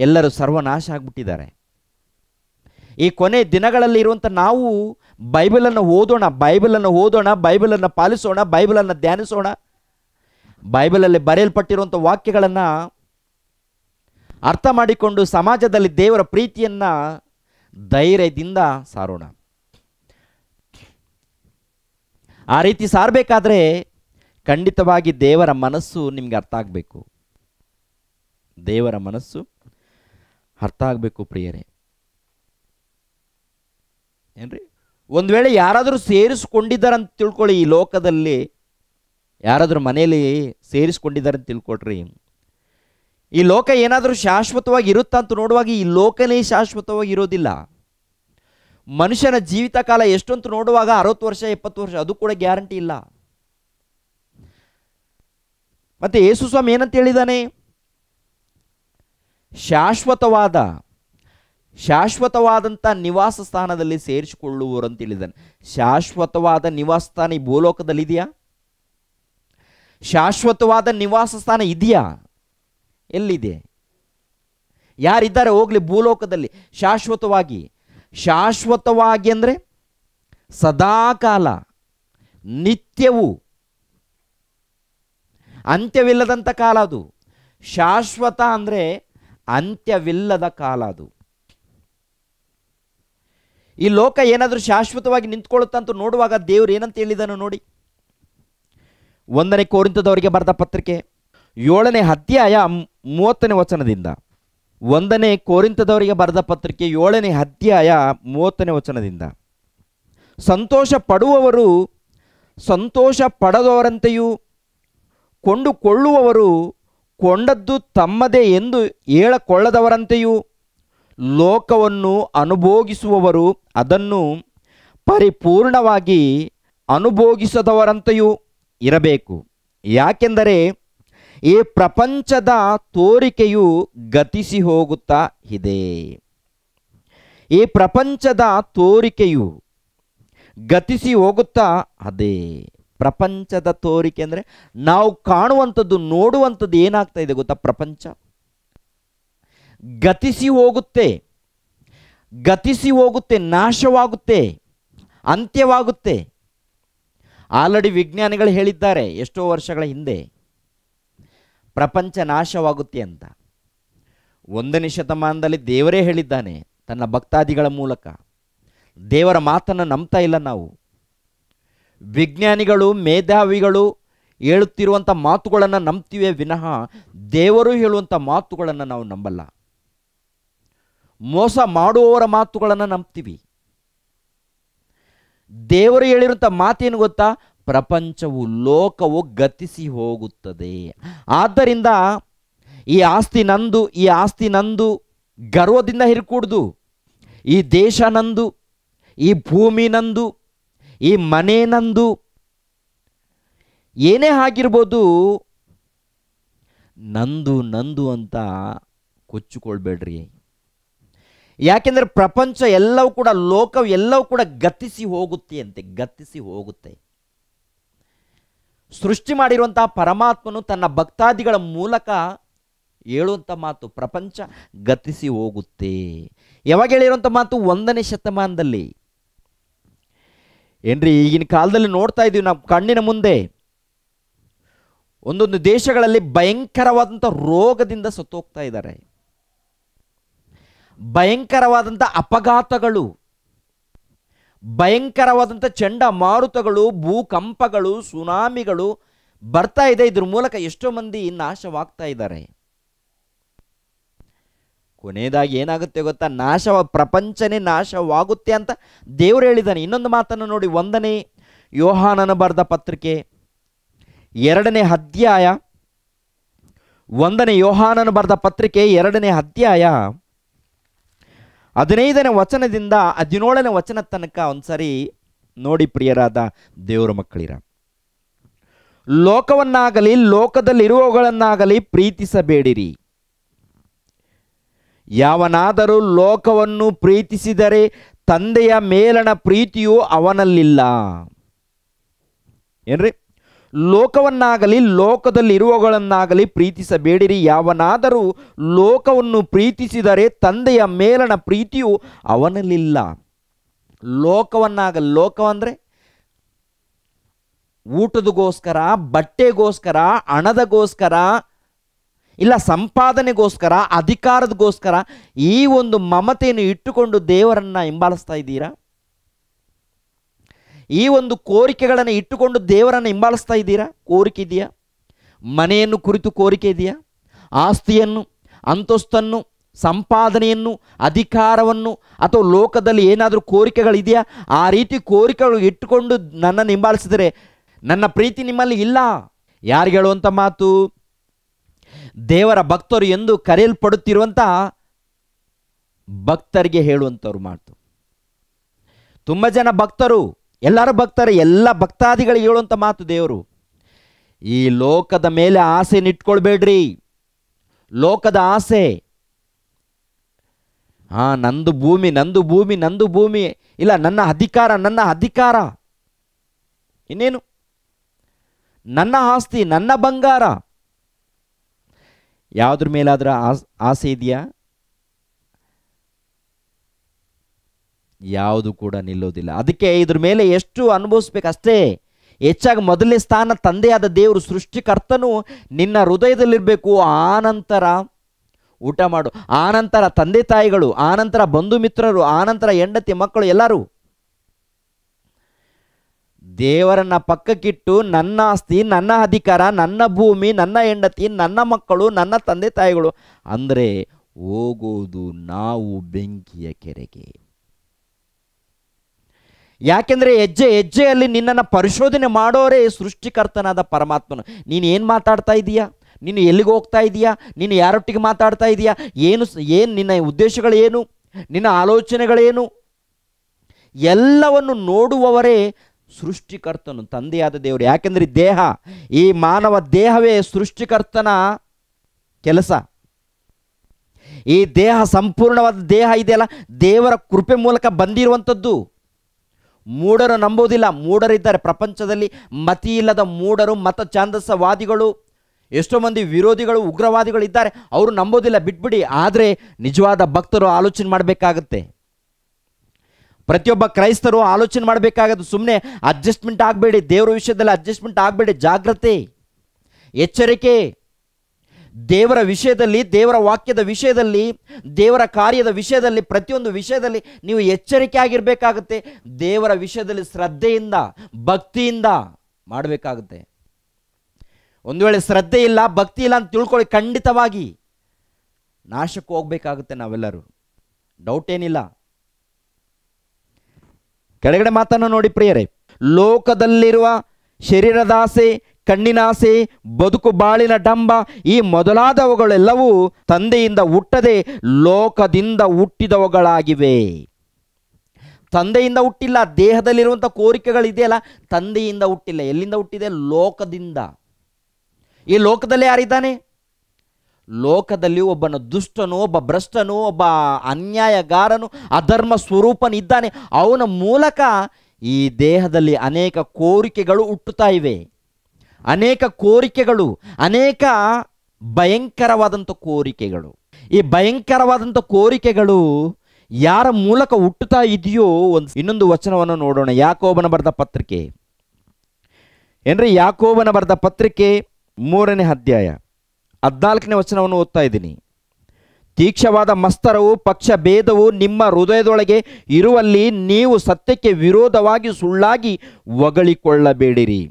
ಎಲ್ಲರೂ ಸರ್ವನಾಶ ಆಗಿಬಿಟ್ಟಿದ್ದಾರೆ ಈ ಕೊನೆ ದಿನಗಳಲ್ಲಿ ಇರುವಂಥ ನಾವು ಬೈಬಲನ್ನು ಓದೋಣ ಬೈಬಲನ್ನು ಓದೋಣ ಬೈಬಲನ್ನು ಪಾಲಿಸೋಣ ಬೈಬಲನ್ನು ಧ್ಯಾನಿಸೋಣ ಬೈಬಲಲ್ಲಿ ಬರೆಯಲ್ಪಟ್ಟಿರುವಂಥ ವಾಕ್ಯಗಳನ್ನು ಅರ್ಥ ಮಾಡಿಕೊಂಡು ಸಮಾಜದಲ್ಲಿ ದೇವರ ಪ್ರೀತಿಯನ್ನು ಧೈರ್ಯದಿಂದ ಸಾರೋಣ ಆ ರೀತಿ ಸಾರಬೇಕಾದ್ರೆ ಖಂಡಿತವಾಗಿ ದೇವರ ಮನಸ್ಸು ನಿಮಗೆ ಅರ್ಥ ಆಗಬೇಕು ದೇವರ ಮನಸ್ಸು ಅರ್ಥ ಆಗಬೇಕು ಪ್ರಿಯರೇ ಏನ್ರಿ ಒಂದು ವೇಳೆ ಯಾರಾದರೂ ಸೇರಿಸ್ಕೊಂಡಿದ್ದಾರೆ ಅಂತ ತಿಳ್ಕೊಳ್ಳಿ ಈ ಲೋಕದಲ್ಲಿ ಯಾರಾದರೂ ಮನೆಯಲ್ಲಿ ಸೇರಿಸ್ಕೊಂಡಿದ್ದಾರೆ ಅಂತ ತಿಳ್ಕೊಟ್ರಿ ಈ ಲೋಕ ಏನಾದರೂ ಶಾಶ್ವತವಾಗಿ ಇರುತ್ತಾ ಅಂತ ನೋಡುವಾಗ ಈ ಲೋಕನೇ ಶಾಶ್ವತವಾಗಿ ಇರೋದಿಲ್ಲ ಮನುಷ್ಯನ ಜೀವಿತ ಕಾಲ ಅಂತ ನೋಡುವಾಗ ಅರವತ್ತು ವರ್ಷ ಎಪ್ಪತ್ತು ವರ್ಷ ಅದು ಕೂಡ ಗ್ಯಾರಂಟಿ ಇಲ್ಲ ಮತ್ತೆ ಯೇಸು ಸ್ವಾಮಿ ಏನಂತ ಹೇಳಿದ್ದಾನೆ ಶಾಶ್ವತವಾದ ಶಾಶ್ವತವಾದಂಥ ನಿವಾಸ ಸ್ಥಾನದಲ್ಲಿ ಸೇರಿಸಿಕೊಳ್ಳುವರು ಅಂತ ಹೇಳಿದ್ದಾನೆ ಶಾಶ್ವತವಾದ ನಿವಾಸ ಸ್ಥಾನ ಈ ಭೂಲೋಕದಲ್ಲಿ ಇದೆಯಾ ಶಾಶ್ವತವಾದ ನಿವಾಸ ಸ್ಥಾನ ಇದೆಯಾ ಎಲ್ಲಿದೆ ಯಾರಿದ್ದಾರೆ ಹೋಗ್ಲಿ ಭೂಲೋಕದಲ್ಲಿ ಶಾಶ್ವತವಾಗಿ ಶಾಶ್ವತವಾಗಿ ಅಂದರೆ ಸದಾಕಾಲ ನಿತ್ಯವು ಅಂತ್ಯವಿಲ್ಲದಂಥ ಕಾಲ ಅದು ಶಾಶ್ವತ ಅಂದರೆ ಅಂತ್ಯವಿಲ್ಲದ ಕಾಲ ಅದು ಈ ಲೋಕ ಏನಾದರೂ ಶಾಶ್ವತವಾಗಿ ಅಂತ ನೋಡುವಾಗ ದೇವರು ಏನಂತ ಹೇಳಿದನು ನೋಡಿ ಒಂದನೇ ಕೋರಿಂತದವರಿಗೆ ಬರೆದ ಪತ್ರಿಕೆ ಏಳನೇ ಅಧ್ಯಾಯ ಮೂವತ್ತನೇ ವಚನದಿಂದ ಒಂದನೇ ಕೋರಿಂತದವರಿಗೆ ಬರೆದ ಪತ್ರಿಕೆ ಏಳನೇ ಅಧ್ಯಾಯ ಮೂವತ್ತನೇ ವಚನದಿಂದ ಸಂತೋಷ ಪಡುವವರು ಸಂತೋಷ ಪಡದವರಂತೆಯೂ ಕೊಂಡುಕೊಳ್ಳುವವರು ಕೊಂಡದ್ದು ತಮ್ಮದೇ ಎಂದು ಹೇಳಕೊಳ್ಳದವರಂತೆಯೂ ಲೋಕವನ್ನು ಅನುಭೋಗಿಸುವವರು ಅದನ್ನು ಪರಿಪೂರ್ಣವಾಗಿ ಅನುಭೋಗಿಸದವರಂತೆಯೂ ಇರಬೇಕು ಯಾಕೆಂದರೆ ಈ ಪ್ರಪಂಚದ ತೋರಿಕೆಯು ಗತಿಸಿ ಹೋಗುತ್ತಾ ಇದೆ ಈ ಪ್ರಪಂಚದ ತೋರಿಕೆಯು ಗತಿಸಿ ಹೋಗುತ್ತಾ ಅದೇ ಪ್ರಪಂಚದ ತೋರಿಕೆ ಅಂದರೆ ನಾವು ಕಾಣುವಂಥದ್ದು ನೋಡುವಂಥದ್ದು ಏನಾಗ್ತಾ ಇದೆ ಗೊತ್ತಾ ಪ್ರಪಂಚ ಗತಿಸಿ ಹೋಗುತ್ತೆ ಗತಿಸಿ ಹೋಗುತ್ತೆ ನಾಶವಾಗುತ್ತೆ ಅಂತ್ಯವಾಗುತ್ತೆ ಆಲ್ರೆಡಿ ವಿಜ್ಞಾನಿಗಳು ಹೇಳಿದ್ದಾರೆ ಎಷ್ಟೋ ವರ್ಷಗಳ ಹಿಂದೆ ಪ್ರಪಂಚ ನಾಶವಾಗುತ್ತೆ ಅಂತ ಒಂದನೇ ಶತಮಾನದಲ್ಲಿ ದೇವರೇ ಹೇಳಿದ್ದಾನೆ ತನ್ನ ಭಕ್ತಾದಿಗಳ ಮೂಲಕ ದೇವರ ಮಾತನ್ನು ನಂಬ್ತಾ ಇಲ್ಲ ನಾವು ವಿಜ್ಞಾನಿಗಳು ಮೇಧಾವಿಗಳು ಹೇಳುತ್ತಿರುವಂಥ ಮಾತುಗಳನ್ನು ನಂಬ್ತೀವಿ ವಿನಃ ದೇವರು ಹೇಳುವಂಥ ಮಾತುಗಳನ್ನು ನಾವು ನಂಬಲ್ಲ ಮೋಸ ಮಾಡುವವರ ಮಾತುಗಳನ್ನು ನಂಬ್ತೀವಿ ದೇವರು ಹೇಳಿರುವಂಥ ಮಾತೇನು ಗೊತ್ತಾ ಪ್ರಪಂಚವು ಲೋಕವು ಗತಿಸಿ ಹೋಗುತ್ತದೆ ಆದ್ದರಿಂದ ಈ ಆಸ್ತಿ ನಂದು ಈ ಆಸ್ತಿ ನಂದು ಗರ್ವದಿಂದ ಹಿರ್ಕೂಡ್ದು ಈ ದೇಶ ನಂದು ಈ ಭೂಮಿ ನಂದು ಈ ಮನೆ ನಂದು ಏನೇ ಆಗಿರ್ಬೋದು ನಂದು ನಂದು ಅಂತ ಕೊಚ್ಚಿಕೊಳ್ಬೇಡ್ರಿ ಯಾಕೆಂದರೆ ಪ್ರಪಂಚ ಎಲ್ಲವೂ ಕೂಡ ಲೋಕವು ಎಲ್ಲವೂ ಕೂಡ ಗತಿಸಿ ಹೋಗುತ್ತೆ ಅಂತೆ ಗತಿಸಿ ಹೋಗುತ್ತೆ ಸೃಷ್ಟಿ ಮಾಡಿರುವಂತಹ ಪರಮಾತ್ಮನು ತನ್ನ ಭಕ್ತಾದಿಗಳ ಮೂಲಕ ಹೇಳುವಂಥ ಮಾತು ಪ್ರಪಂಚ ಗತಿಸಿ ಹೋಗುತ್ತೆ ಯಾವಾಗ ಹೇಳಿರುವಂಥ ಮಾತು ಒಂದನೇ ಶತಮಾನದಲ್ಲಿ ಏನ್ರಿ ಈಗಿನ ಕಾಲದಲ್ಲಿ ನೋಡ್ತಾ ಇದ್ದೀವಿ ನಾವು ಕಣ್ಣಿನ ಮುಂದೆ ಒಂದೊಂದು ದೇಶಗಳಲ್ಲಿ ಭಯಂಕರವಾದಂಥ ರೋಗದಿಂದ ಸತ್ತೋಗ್ತಾ ಇದ್ದಾರೆ ಭಯಂಕರವಾದಂಥ ಅಪಘಾತಗಳು ಭಯಂಕರವಾದಂಥ ಚಂಡಮಾರುತಗಳು ಭೂಕಂಪಗಳು ಸುನಾಮಿಗಳು ಬರ್ತಾ ಇದೆ ಇದ್ರ ಮೂಲಕ ಎಷ್ಟೋ ಮಂದಿ ನಾಶವಾಗ್ತಾ ಇದ್ದಾರೆ ಕೊನೆಯದಾಗಿ ಏನಾಗುತ್ತೆ ಗೊತ್ತಾ ನಾಶವ ಪ್ರಪಂಚನೇ ನಾಶವಾಗುತ್ತೆ ಅಂತ ದೇವರು ಹೇಳಿದ್ದಾನೆ ಇನ್ನೊಂದು ಮಾತನ್ನು ನೋಡಿ ಒಂದನೇ ಯೋಹಾನನ ಬರೆದ ಪತ್ರಿಕೆ ಎರಡನೇ ಅಧ್ಯಾಯ ಒಂದನೇ ಯೋಹಾನನ ಬರೆದ ಪತ್ರಿಕೆ ಎರಡನೇ ಅಧ್ಯಾಯ ಹದಿನೈದನೇ ವಚನದಿಂದ ಹದಿನೇಳನೇ ವಚನ ತನಕ ಒಂದ್ಸರಿ ನೋಡಿ ಪ್ರಿಯರಾದ ದೇವರ ಮಕ್ಕಳಿರ ಲೋಕವನ್ನಾಗಲಿ ಲೋಕದಲ್ಲಿರುವವುಗಳನ್ನಾಗಲಿ ಪ್ರೀತಿಸಬೇಡಿರಿ ಯಾವನಾದರೂ ಲೋಕವನ್ನು ಪ್ರೀತಿಸಿದರೆ ತಂದೆಯ ಮೇಲಣ ಪ್ರೀತಿಯು ಅವನಲ್ಲಿಲ್ಲ ಏನ್ರಿ ಲೋಕವನ್ನಾಗಲಿ ಲೋಕದಲ್ಲಿರುವಗಳನ್ನಾಗಲಿ ಪ್ರೀತಿಸಬೇಡಿರಿ ಯಾವನಾದರೂ ಲೋಕವನ್ನು ಪ್ರೀತಿಸಿದರೆ ತಂದೆಯ ಮೇಲನ ಪ್ರೀತಿಯು ಅವನಲ್ಲಿಲ್ಲ ಲೋಕವನ್ನಾಗಲಿ ಲೋಕವಂದರೆ ಊಟದಗೋಸ್ಕರ ಬಟ್ಟೆಗೋಸ್ಕರ ಹಣದಗೋಸ್ಕರ ಇಲ್ಲ ಸಂಪಾದನೆಗೋಸ್ಕರ ಅಧಿಕಾರದಗೋಸ್ಕರ ಈ ಒಂದು ಮಮತೆಯನ್ನು ಇಟ್ಟುಕೊಂಡು ದೇವರನ್ನು ಹಿಂಬಾಲಿಸ್ತಾ ಇದ್ದೀರಾ ಈ ಒಂದು ಕೋರಿಕೆಗಳನ್ನು ಇಟ್ಟುಕೊಂಡು ದೇವರನ್ನು ಹಿಂಬಾಲಿಸ್ತಾ ಇದ್ದೀರಾ ಕೋರಿಕೆ ಇದೆಯಾ ಮನೆಯನ್ನು ಕುರಿತು ಕೋರಿಕೆ ಇದೆಯಾ ಆಸ್ತಿಯನ್ನು ಅಂತಸ್ತನ್ನು ಸಂಪಾದನೆಯನ್ನು ಅಧಿಕಾರವನ್ನು ಅಥವಾ ಲೋಕದಲ್ಲಿ ಏನಾದರೂ ಕೋರಿಕೆಗಳಿದೆಯಾ ಆ ರೀತಿ ಕೋರಿಕೆಗಳು ಇಟ್ಟುಕೊಂಡು ನನ್ನನ್ನು ಹಿಂಬಾಲಿಸಿದರೆ ನನ್ನ ಪ್ರೀತಿ ನಿಮ್ಮಲ್ಲಿ ಇಲ್ಲ ಯಾರು ಹೇಳುವಂಥ ಮಾತು ದೇವರ ಭಕ್ತರು ಎಂದು ಕರೆಯಲ್ಪಡುತ್ತಿರುವಂಥ ಭಕ್ತರಿಗೆ ಹೇಳುವಂಥವ್ರು ಮಾತು ತುಂಬ ಜನ ಭಕ್ತರು ಎಲ್ಲರೂ ಭಕ್ತಾರೆ ಎಲ್ಲ ಭಕ್ತಾದಿಗಳಿಗೆ ಹೇಳುವಂಥ ಮಾತು ದೇವರು ಈ ಲೋಕದ ಮೇಲೆ ಆಸೆ ನಿಟ್ಕೊಳ್ಬೇಡ್ರಿ ಲೋಕದ ಆಸೆ ಹಾ ನಂದು ಭೂಮಿ ನಂದು ಭೂಮಿ ನಂದು ಭೂಮಿ ಇಲ್ಲ ನನ್ನ ಅಧಿಕಾರ ನನ್ನ ಅಧಿಕಾರ ಇನ್ನೇನು ನನ್ನ ಆಸ್ತಿ ನನ್ನ ಬಂಗಾರ ಯಾವುದ್ರ ಆಸ್ ಆಸೆ ಇದೆಯಾ ಯಾವುದು ಕೂಡ ನಿಲ್ಲೋದಿಲ್ಲ ಅದಕ್ಕೆ ಇದ್ರ ಮೇಲೆ ಎಷ್ಟು ಅನುಭವಿಸ್ಬೇಕಷ್ಟೇ ಹೆಚ್ಚಾಗಿ ಮೊದಲನೇ ಸ್ಥಾನ ತಂದೆಯಾದ ದೇವರು ಸೃಷ್ಟಿಕರ್ತನು ನಿನ್ನ ಹೃದಯದಲ್ಲಿರಬೇಕು ಆನಂತರ ಊಟ ಮಾಡು ಆನಂತರ ತಂದೆ ತಾಯಿಗಳು ಆನಂತರ ಬಂಧು ಮಿತ್ರರು ಆನಂತರ ಹೆಂಡತಿ ಮಕ್ಕಳು ಎಲ್ಲರೂ ದೇವರನ್ನ ಪಕ್ಕಕ್ಕಿಟ್ಟು ನನ್ನ ಆಸ್ತಿ ನನ್ನ ಅಧಿಕಾರ ನನ್ನ ಭೂಮಿ ನನ್ನ ಹೆಂಡತಿ ನನ್ನ ಮಕ್ಕಳು ನನ್ನ ತಂದೆ ತಾಯಿಗಳು ಅಂದರೆ ಹೋಗೋದು ನಾವು ಬೆಂಕಿಯ ಕೆರೆಗೆ ಯಾಕೆಂದರೆ ಹೆಜ್ಜೆ ಹೆಜ್ಜೆಯಲ್ಲಿ ನಿನ್ನನ್ನು ಪರಿಶೋಧನೆ ಮಾಡೋರೇ ಸೃಷ್ಟಿಕರ್ತನಾದ ಪರಮಾತ್ಮನು ನೀನು ಏನು ಮಾತಾಡ್ತಾ ಇದೀಯಾ ನೀನು ಎಲ್ಲಿಗೆ ಹೋಗ್ತಾ ಇದೀಯಾ ನೀನು ಯಾರೊಟ್ಟಿಗೆ ಮಾತಾಡ್ತಾ ಇದೀಯಾ ಏನು ಏನು ನಿನ್ನ ಉದ್ದೇಶಗಳೇನು ನಿನ್ನ ಆಲೋಚನೆಗಳೇನು ಎಲ್ಲವನ್ನು ನೋಡುವವರೇ ಸೃಷ್ಟಿಕರ್ತನು ತಂದೆಯಾದ ದೇವರು ಯಾಕೆಂದರೆ ದೇಹ ಈ ಮಾನವ ದೇಹವೇ ಸೃಷ್ಟಿಕರ್ತನ ಕೆಲಸ ಈ ದೇಹ ಸಂಪೂರ್ಣವಾದ ದೇಹ ಇದೆಯಲ್ಲ ದೇವರ ಕೃಪೆ ಮೂಲಕ ಬಂದಿರುವಂಥದ್ದು ಮೂಡರು ನಂಬುವುದಿಲ್ಲ ಮೂಡರಿದ್ದಾರೆ ಪ್ರಪಂಚದಲ್ಲಿ ಮತಿ ಇಲ್ಲದ ಮೂಡರು ಮತ ಚಾಂದಸವಾದಿಗಳು ಎಷ್ಟೋ ಮಂದಿ ವಿರೋಧಿಗಳು ಉಗ್ರವಾದಿಗಳು ಇದ್ದಾರೆ ಅವರು ನಂಬೋದಿಲ್ಲ ಬಿಟ್ಬಿಡಿ ಆದರೆ ನಿಜವಾದ ಭಕ್ತರು ಆಲೋಚನೆ ಮಾಡಬೇಕಾಗುತ್ತೆ ಪ್ರತಿಯೊಬ್ಬ ಕ್ರೈಸ್ತರು ಆಲೋಚನೆ ಮಾಡಬೇಕಾಗದು ಸುಮ್ಮನೆ ಅಡ್ಜಸ್ಟ್ಮೆಂಟ್ ಆಗಬೇಡಿ ದೇವರ ವಿಷಯದಲ್ಲಿ ಅಡ್ಜಸ್ಟ್ಮೆಂಟ್ ಆಗಬೇಡಿ ಜಾಗ್ರತೆ ಎಚ್ಚರಿಕೆ ದೇವರ ವಿಷಯದಲ್ಲಿ ದೇವರ ವಾಕ್ಯದ ವಿಷಯದಲ್ಲಿ ದೇವರ ಕಾರ್ಯದ ವಿಷಯದಲ್ಲಿ ಪ್ರತಿಯೊಂದು ವಿಷಯದಲ್ಲಿ ನೀವು ಎಚ್ಚರಿಕೆ ಆಗಿರಬೇಕಾಗುತ್ತೆ ದೇವರ ವಿಷಯದಲ್ಲಿ ಶ್ರದ್ಧೆಯಿಂದ ಭಕ್ತಿಯಿಂದ ಮಾಡಬೇಕಾಗುತ್ತೆ ಒಂದು ವೇಳೆ ಶ್ರದ್ಧೆ ಇಲ್ಲ ಭಕ್ತಿ ಇಲ್ಲ ಅಂತ ತಿಳ್ಕೊಳ್ಳಿ ಖಂಡಿತವಾಗಿ ನಾಶಕ್ಕೆ ಹೋಗ್ಬೇಕಾಗುತ್ತೆ ನಾವೆಲ್ಲರೂ ಡೌಟ್ ಏನಿಲ್ಲ ಕೆಳಗಡೆ ಮಾತನ್ನು ನೋಡಿ ಪ್ರಿಯರೇ ಲೋಕದಲ್ಲಿರುವ ಶರೀರದಾಸೆ ಕಣ್ಣಿನಾಸೆ ಬದುಕು ಬಾಳಿನ ಡಂಬ ಈ ಮೊದಲಾದವುಗಳೆಲ್ಲವೂ ತಂದೆಯಿಂದ ಹುಟ್ಟದೆ ಲೋಕದಿಂದ ಹುಟ್ಟಿದವುಗಳಾಗಿವೆ ತಂದೆಯಿಂದ ಹುಟ್ಟಿಲ್ಲ ದೇಹದಲ್ಲಿರುವಂಥ ಕೋರಿಕೆಗಳಿದೆಯಲ್ಲ ತಂದೆಯಿಂದ ಹುಟ್ಟಿಲ್ಲ ಎಲ್ಲಿಂದ ಹುಟ್ಟಿದೆ ಲೋಕದಿಂದ ಈ ಲೋಕದಲ್ಲಿ ಯಾರಿದ್ದಾನೆ ಲೋಕದಲ್ಲಿ ಒಬ್ಬನ ದುಷ್ಟನು ಒಬ್ಬ ಭ್ರಷ್ಟನು ಒಬ್ಬ ಅನ್ಯಾಯಗಾರನು ಅಧರ್ಮ ಸ್ವರೂಪನಿದ್ದಾನೆ ಅವನ ಮೂಲಕ ಈ ದೇಹದಲ್ಲಿ ಅನೇಕ ಕೋರಿಕೆಗಳು ಹುಟ್ಟುತ್ತಾ ಇವೆ ಅನೇಕ ಕೋರಿಕೆಗಳು ಅನೇಕ ಭಯಂಕರವಾದಂಥ ಕೋರಿಕೆಗಳು ಈ ಭಯಂಕರವಾದಂಥ ಕೋರಿಕೆಗಳು ಯಾರ ಮೂಲಕ ಹುಟ್ಟುತ್ತಾ ಇದೆಯೋ ಒಂದು ಇನ್ನೊಂದು ವಚನವನ್ನು ನೋಡೋಣ ಯಾಕೋಬನ ಬರೆದ ಪತ್ರಿಕೆ ಏನ್ರಿ ಯಾಕೋಬನ ಬರೆದ ಪತ್ರಿಕೆ ಮೂರನೇ ಅಧ್ಯಾಯ ಹದ್ನಾಲ್ಕನೇ ವಚನವನ್ನು ಓದ್ತಾ ಇದ್ದೀನಿ ತೀಕ್ಷವಾದ ಮಸ್ತರವು ಪಕ್ಷ ಭೇದವು ನಿಮ್ಮ ಹೃದಯದೊಳಗೆ ಇರುವಲ್ಲಿ ನೀವು ಸತ್ಯಕ್ಕೆ ವಿರೋಧವಾಗಿ ಸುಳ್ಳಾಗಿ ಒಗಳಿಕೊಳ್ಳಬೇಡಿರಿ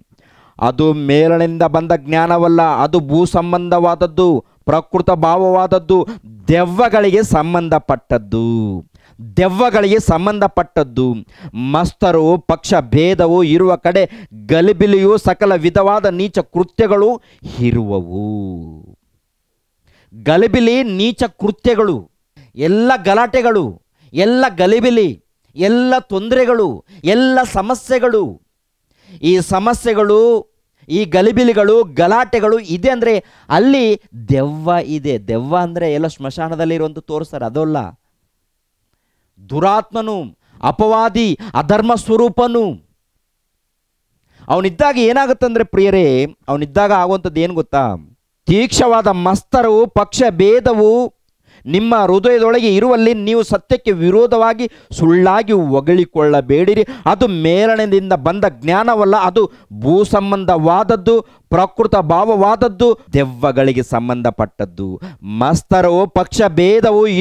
ಅದು ಮೇಲನಿಂದ ಬಂದ ಜ್ಞಾನವಲ್ಲ ಅದು ಭೂ ಸಂಬಂಧವಾದದ್ದು ಪ್ರಕೃತ ಭಾವವಾದದ್ದು ದೆವ್ವಗಳಿಗೆ ಸಂಬಂಧಪಟ್ಟದ್ದು ದೆವ್ವಗಳಿಗೆ ಸಂಬಂಧಪಟ್ಟದ್ದು ಮಸ್ತರು ಪಕ್ಷ ಭೇದವು ಇರುವ ಕಡೆ ಗಲಿಬಿಲಿಯು ಸಕಲ ವಿಧವಾದ ನೀಚ ಕೃತ್ಯಗಳು ಇರುವವು ಗಲಿಬಿಲಿ ನೀಚ ಕೃತ್ಯಗಳು ಎಲ್ಲ ಗಲಾಟೆಗಳು ಎಲ್ಲ ಗಲಿಬಿಲಿ ಎಲ್ಲ ತೊಂದರೆಗಳು ಎಲ್ಲ ಸಮಸ್ಯೆಗಳು ಈ ಸಮಸ್ಯೆಗಳು ಈ ಗಲಿಬಿಲಿಗಳು ಗಲಾಟೆಗಳು ಇದೆ ಅಂದರೆ ಅಲ್ಲಿ ದೆವ್ವ ಇದೆ ದೆವ್ವ ಅಂದರೆ ಎಲ್ಲ ಸ್ಮಶಾನದಲ್ಲಿ ಇರುವಂತೂ ತೋರಿಸ್ತಾರೆ ಅದಲ್ಲ ದುರಾತ್ಮನು ಅಪವಾದಿ ಅಧರ್ಮ ಸ್ವರೂಪನು ಅವನಿದ್ದಾಗ ಅಂದ್ರೆ ಪ್ರಿಯರೇ ಅವನಿದ್ದಾಗ ಆಗುವಂಥದ್ದು ಏನು ಗೊತ್ತಾ ತೀಕ್ಷವಾದ ಮಸ್ತರವು ಪಕ್ಷ ಭೇದವು ನಿಮ್ಮ ಹೃದಯದೊಳಗೆ ಇರುವಲ್ಲಿ ನೀವು ಸತ್ಯಕ್ಕೆ ವಿರೋಧವಾಗಿ ಸುಳ್ಳಾಗಿ ಒಗಳಿಕೊಳ್ಳಬೇಡಿರಿ ಅದು ಮೇಲಣದಿಂದ ಬಂದ ಜ್ಞಾನವಲ್ಲ ಅದು ಭೂಸಂಬಂಧವಾದದ್ದು ಪ್ರಕೃತ ಭಾವವಾದದ್ದು ದೆವ್ವಗಳಿಗೆ ಸಂಬಂಧಪಟ್ಟದ್ದು ಮಸ್ತರವು ಪಕ್ಷ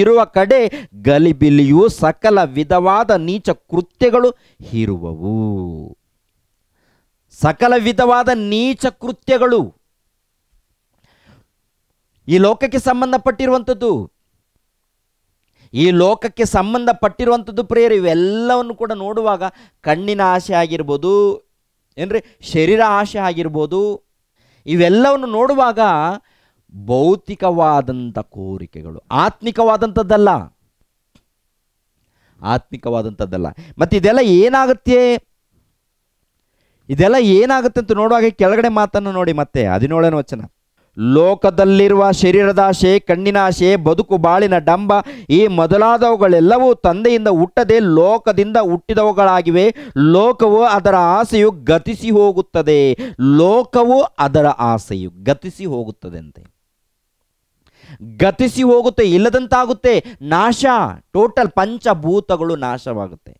ಇರುವ ಕಡೆ ಗಲಿಬಿಲಿಯು ಸಕಲ ವಿಧವಾದ ನೀಚ ಕೃತ್ಯಗಳು ಇರುವವು ಸಕಲ ವಿಧವಾದ ನೀಚ ಕೃತ್ಯಗಳು ಈ ಲೋಕಕ್ಕೆ ಸಂಬಂಧಪಟ್ಟಿರುವಂಥದ್ದು ಈ ಲೋಕಕ್ಕೆ ಸಂಬಂಧಪಟ್ಟಿರುವಂಥದ್ದು ಪ್ರೇಯರ್ ಇವೆಲ್ಲವನ್ನು ಕೂಡ ನೋಡುವಾಗ ಕಣ್ಣಿನ ಆಸೆ ಆಗಿರ್ಬೋದು ಏನ್ರಿ ಶರೀರ ಆಸೆ ಆಗಿರ್ಬೋದು ಇವೆಲ್ಲವನ್ನು ನೋಡುವಾಗ ಭೌತಿಕವಾದಂಥ ಕೋರಿಕೆಗಳು ಆತ್ಮಿಕವಾದಂಥದ್ದಲ್ಲ ಆತ್ಮಿಕವಾದಂಥದ್ದಲ್ಲ ಮತ್ತು ಇದೆಲ್ಲ ಏನಾಗುತ್ತೆ ಇದೆಲ್ಲ ಏನಾಗುತ್ತೆ ಅಂತ ನೋಡುವಾಗ ಕೆಳಗಡೆ ಮಾತನ್ನು ನೋಡಿ ಮತ್ತೆ ಹದಿನೇಳನೇ ವಚನ ಲೋಕದಲ್ಲಿರುವ ಶರೀರದ ಆಶೆ ಬದುಕು ಬಾಳಿನ ಡಂಬ ಈ ಮೊದಲಾದವುಗಳೆಲ್ಲವೂ ತಂದೆಯಿಂದ ಹುಟ್ಟದೆ ಲೋಕದಿಂದ ಹುಟ್ಟಿದವುಗಳಾಗಿವೆ ಲೋಕವು ಅದರ ಆಸೆಯು ಗತಿಸಿ ಹೋಗುತ್ತದೆ ಲೋಕವು ಅದರ ಆಸೆಯು ಗತಿಸಿ ಹೋಗುತ್ತದೆ ಅಂತೆ ಗತಿಸಿ ಹೋಗುತ್ತೆ ಇಲ್ಲದಂತಾಗುತ್ತೆ ನಾಶ ಟೋಟಲ್ ಪಂಚಭೂತಗಳು ನಾಶವಾಗುತ್ತೆ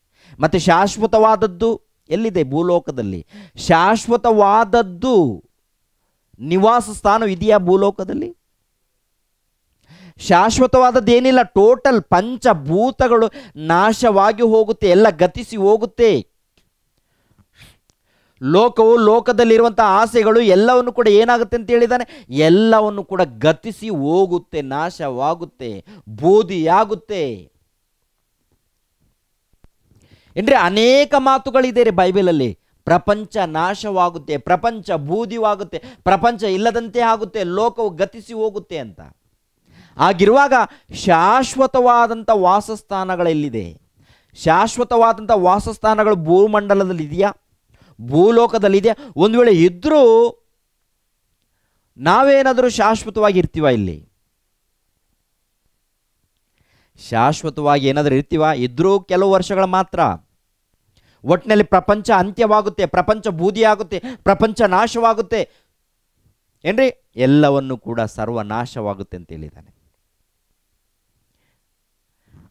ಮತ್ತು ಶಾಶ್ವತವಾದದ್ದು ಎಲ್ಲಿದೆ ಭೂಲೋಕದಲ್ಲಿ ಶಾಶ್ವತವಾದದ್ದು ನಿವಾಸ ಸ್ಥಾನ ಇದೆಯಾ ಭೂಲೋಕದಲ್ಲಿ ಶಾಶ್ವತವಾದದ್ದೇನಿಲ್ಲ ಟೋಟಲ್ ಪಂಚಭೂತಗಳು ನಾಶವಾಗಿ ಹೋಗುತ್ತೆ ಎಲ್ಲ ಗತಿಸಿ ಹೋಗುತ್ತೆ ಲೋಕವು ಲೋಕದಲ್ಲಿರುವಂಥ ಆಸೆಗಳು ಎಲ್ಲವನ್ನು ಕೂಡ ಏನಾಗುತ್ತೆ ಅಂತ ಹೇಳಿದ್ದಾನೆ ಎಲ್ಲವನ್ನು ಕೂಡ ಗತಿಸಿ ಹೋಗುತ್ತೆ ನಾಶವಾಗುತ್ತೆ ಬೋಧಿಯಾಗುತ್ತೆ ಅಂದರೆ ಅನೇಕ ಮಾತುಗಳಿದೆ ರೀ ಬೈಬಲಲ್ಲಿ ಪ್ರಪಂಚ ನಾಶವಾಗುತ್ತೆ ಪ್ರಪಂಚ ಬೂದಿವಾಗುತ್ತೆ ಪ್ರಪಂಚ ಇಲ್ಲದಂತೆ ಆಗುತ್ತೆ ಲೋಕವು ಗತಿಸಿ ಹೋಗುತ್ತೆ ಅಂತ ಆಗಿರುವಾಗ ಶಾಶ್ವತವಾದಂಥ ವಾಸಸ್ಥಾನಗಳಲ್ಲಿದೆ ಶಾಶ್ವತವಾದಂಥ ವಾಸಸ್ಥಾನಗಳು ಭೂಮಂಡಲದಲ್ಲಿ ಇದೆಯಾ ಭೂಲೋಕದಲ್ಲಿದೆಯಾ ಒಂದು ವೇಳೆ ಇದ್ದರೂ ನಾವೇನಾದರೂ ಶಾಶ್ವತವಾಗಿ ಇರ್ತೀವ ಇಲ್ಲಿ ಶಾಶ್ವತವಾಗಿ ಏನಾದರೂ ಇರ್ತೀವ ಇದ್ದರೂ ಕೆಲವು ವರ್ಷಗಳು ಮಾತ್ರ ಒಟ್ಟಿನಲ್ಲಿ ಪ್ರಪಂಚ ಅಂತ್ಯವಾಗುತ್ತೆ ಪ್ರಪಂಚ ಬೂದಿಯಾಗುತ್ತೆ ಪ್ರಪಂಚ ನಾಶವಾಗುತ್ತೆ ಏನ್ರಿ ಎಲ್ಲವನ್ನು ಕೂಡ ಸರ್ವನಾಶವಾಗುತ್ತೆ ಅಂತ ಹೇಳಿದ್ದಾನೆ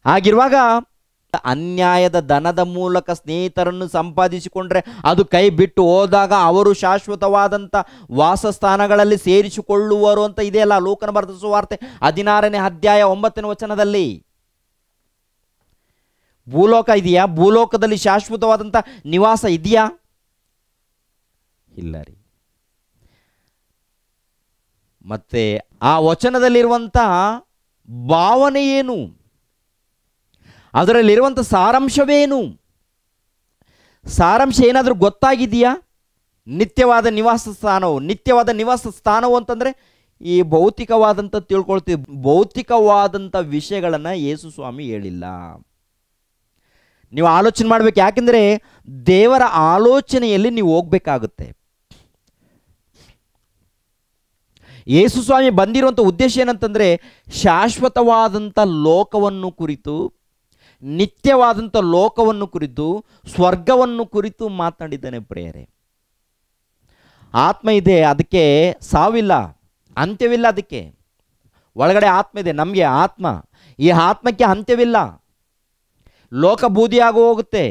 ಹಾಗಿರುವಾಗ ಅನ್ಯಾಯದ ದನದ ಮೂಲಕ ಸ್ನೇಹಿತರನ್ನು ಸಂಪಾದಿಸಿಕೊಂಡ್ರೆ ಅದು ಕೈ ಬಿಟ್ಟು ಹೋದಾಗ ಅವರು ಶಾಶ್ವತವಾದಂಥ ವಾಸಸ್ಥಾನಗಳಲ್ಲಿ ಸೇರಿಸಿಕೊಳ್ಳುವರು ಅಂತ ಇದೆಯಲ್ಲ ಲೋಕನ ಬರೆದ ಸುವಾರ್ತೆ ಹದಿನಾರನೇ ಅಧ್ಯಾಯ ಒಂಬತ್ತನೇ ವಚನದಲ್ಲಿ ಭೂಲೋಕ ಇದೆಯಾ ಭೂಲೋಕದಲ್ಲಿ ಶಾಶ್ವತವಾದಂಥ ನಿವಾಸ ಇದೆಯಾ ಇಲ್ಲ ರೀ ಮತ್ತೆ ಆ ವಚನದಲ್ಲಿರುವಂಥ ಭಾವನೆ ಏನು ಅದರಲ್ಲಿರುವಂಥ ಸಾರಾಂಶವೇನು ಸಾರಾಂಶ ಏನಾದರೂ ಗೊತ್ತಾಗಿದೆಯಾ ನಿತ್ಯವಾದ ನಿವಾಸ ಸ್ಥಾನವು ನಿತ್ಯವಾದ ನಿವಾಸ ಸ್ಥಾನವು ಅಂತಂದರೆ ಈ ಭೌತಿಕವಾದಂಥ ತಿಳ್ಕೊಳ್ತೀವಿ ಭೌತಿಕವಾದಂಥ ವಿಷಯಗಳನ್ನು ಯೇಸು ಸ್ವಾಮಿ ಹೇಳಿಲ್ಲ ನೀವು ಆಲೋಚನೆ ಮಾಡಬೇಕು ಯಾಕೆಂದರೆ ದೇವರ ಆಲೋಚನೆಯಲ್ಲಿ ನೀವು ಹೋಗಬೇಕಾಗುತ್ತೆ ಯೇಸು ಸ್ವಾಮಿ ಬಂದಿರುವಂಥ ಉದ್ದೇಶ ಏನಂತಂದರೆ ಶಾಶ್ವತವಾದಂಥ ಲೋಕವನ್ನು ಕುರಿತು ನಿತ್ಯವಾದಂಥ ಲೋಕವನ್ನು ಕುರಿತು ಸ್ವರ್ಗವನ್ನು ಕುರಿತು ಮಾತನಾಡಿದ್ದಾನೆ ಪ್ರೇಯರೆ ಆತ್ಮ ಇದೆ ಅದಕ್ಕೆ ಸಾವಿಲ್ಲ ಅಂತ್ಯವಿಲ್ಲ ಅದಕ್ಕೆ ಒಳಗಡೆ ಆತ್ಮ ಇದೆ ನಮಗೆ ಆತ್ಮ ಈ ಆತ್ಮಕ್ಕೆ ಅಂತ್ಯವಿಲ್ಲ ಲೋಕ ಬೂದಿಯಾಗೂ ಹೋಗುತ್ತೆ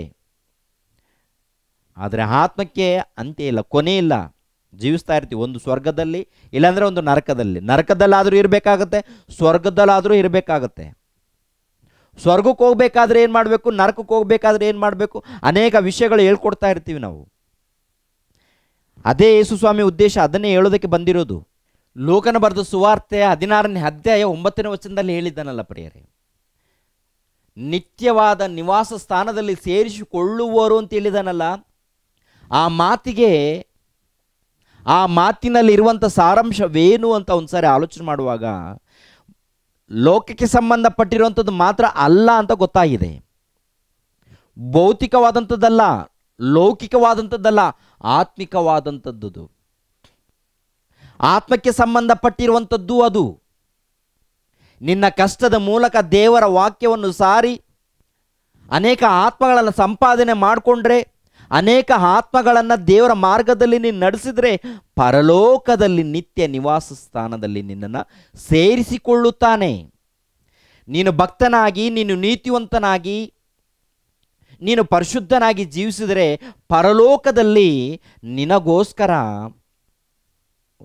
ಆದರೆ ಆತ್ಮಕ್ಕೆ ಅಂತ್ಯ ಇಲ್ಲ ಕೊನೆ ಇಲ್ಲ ಜೀವಿಸ್ತಾ ಇರ್ತೀವಿ ಒಂದು ಸ್ವರ್ಗದಲ್ಲಿ ಇಲ್ಲಾಂದರೆ ಒಂದು ನರಕದಲ್ಲಿ ನರಕದಲ್ಲಾದರೂ ಇರಬೇಕಾಗತ್ತೆ ಸ್ವರ್ಗದಲ್ಲಾದರೂ ಇರಬೇಕಾಗತ್ತೆ ಸ್ವರ್ಗಕ್ಕೆ ಹೋಗ್ಬೇಕಾದ್ರೆ ಏನು ಮಾಡಬೇಕು ನರಕಕ್ಕೆ ಹೋಗ್ಬೇಕಾದ್ರೆ ಏನು ಮಾಡಬೇಕು ಅನೇಕ ವಿಷಯಗಳು ಹೇಳ್ಕೊಡ್ತಾ ಇರ್ತೀವಿ ನಾವು ಅದೇ ಯೇಸು ಸ್ವಾಮಿ ಉದ್ದೇಶ ಅದನ್ನೇ ಹೇಳೋದಕ್ಕೆ ಬಂದಿರೋದು ಲೋಕನ ಬರೆದ ಸುವಾರ್ತೆ ಹದಿನಾರನೇ ಅಧ್ಯಾಯ ಒಂಬತ್ತನೇ ವಚನದಲ್ಲಿ ಹೇಳಿದ್ದಾನಲ್ಲ ಪ್ರಿಯರೇ ನಿತ್ಯವಾದ ನಿವಾಸ ಸ್ಥಾನದಲ್ಲಿ ಸೇರಿಸಿಕೊಳ್ಳುವರು ಅಂತ ಹೇಳಿದನಲ್ಲ ಆ ಮಾತಿಗೆ ಆ ಮಾತಿನಲ್ಲಿರುವಂಥ ಸಾರಾಂಶವೇನು ಅಂತ ಒಂದು ಸಾರಿ ಆಲೋಚನೆ ಮಾಡುವಾಗ ಲೋಕಕ್ಕೆ ಸಂಬಂಧಪಟ್ಟಿರುವಂಥದ್ದು ಮಾತ್ರ ಅಲ್ಲ ಅಂತ ಗೊತ್ತಾಗಿದೆ ಭೌತಿಕವಾದಂಥದ್ದಲ್ಲ ಲೌಕಿಕವಾದಂಥದ್ದಲ್ಲ ಆತ್ಮಿಕವಾದಂಥದ್ದು ಆತ್ಮಕ್ಕೆ ಸಂಬಂಧಪಟ್ಟಿರುವಂಥದ್ದು ಅದು ನಿನ್ನ ಕಷ್ಟದ ಮೂಲಕ ದೇವರ ವಾಕ್ಯವನ್ನು ಸಾರಿ ಅನೇಕ ಆತ್ಮಗಳನ್ನು ಸಂಪಾದನೆ ಮಾಡಿಕೊಂಡ್ರೆ ಅನೇಕ ಆತ್ಮಗಳನ್ನು ದೇವರ ಮಾರ್ಗದಲ್ಲಿ ನೀನು ನಡೆಸಿದರೆ ಪರಲೋಕದಲ್ಲಿ ನಿತ್ಯ ನಿವಾಸ ಸ್ಥಾನದಲ್ಲಿ ನಿನ್ನನ್ನು ಸೇರಿಸಿಕೊಳ್ಳುತ್ತಾನೆ ನೀನು ಭಕ್ತನಾಗಿ ನೀನು ನೀತಿವಂತನಾಗಿ ನೀನು ಪರಿಶುದ್ಧನಾಗಿ ಜೀವಿಸಿದರೆ ಪರಲೋಕದಲ್ಲಿ ನಿನಗೋಸ್ಕರ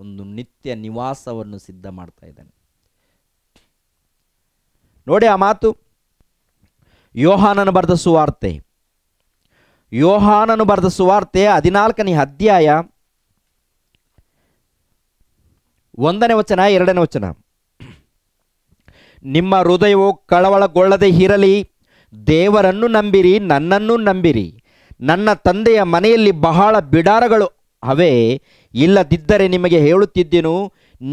ಒಂದು ನಿತ್ಯ ನಿವಾಸವನ್ನು ಸಿದ್ಧ ಮಾಡ್ತಾ ಇದ್ದಾನೆ ನೋಡಿ ಆ ಮಾತು ಯೋಹಾನನು ಬರೆದ ಸುವಾರ್ತೆ ಯೋಹಾನನು ಬರೆದ ಸುವಾರ್ತೆ ಹದಿನಾಲ್ಕನೇ ಅಧ್ಯಾಯ ಒಂದನೇ ವಚನ ಎರಡನೇ ವಚನ ನಿಮ್ಮ ಹೃದಯವು ಕಳವಳಗೊಳ್ಳದೆ ಇರಲಿ ದೇವರನ್ನು ನಂಬಿರಿ ನನ್ನನ್ನು ನಂಬಿರಿ ನನ್ನ ತಂದೆಯ ಮನೆಯಲ್ಲಿ ಬಹಳ ಬಿಡಾರಗಳು ಅವೇ ಇಲ್ಲದಿದ್ದರೆ ನಿಮಗೆ ಹೇಳುತ್ತಿದ್ದೆನು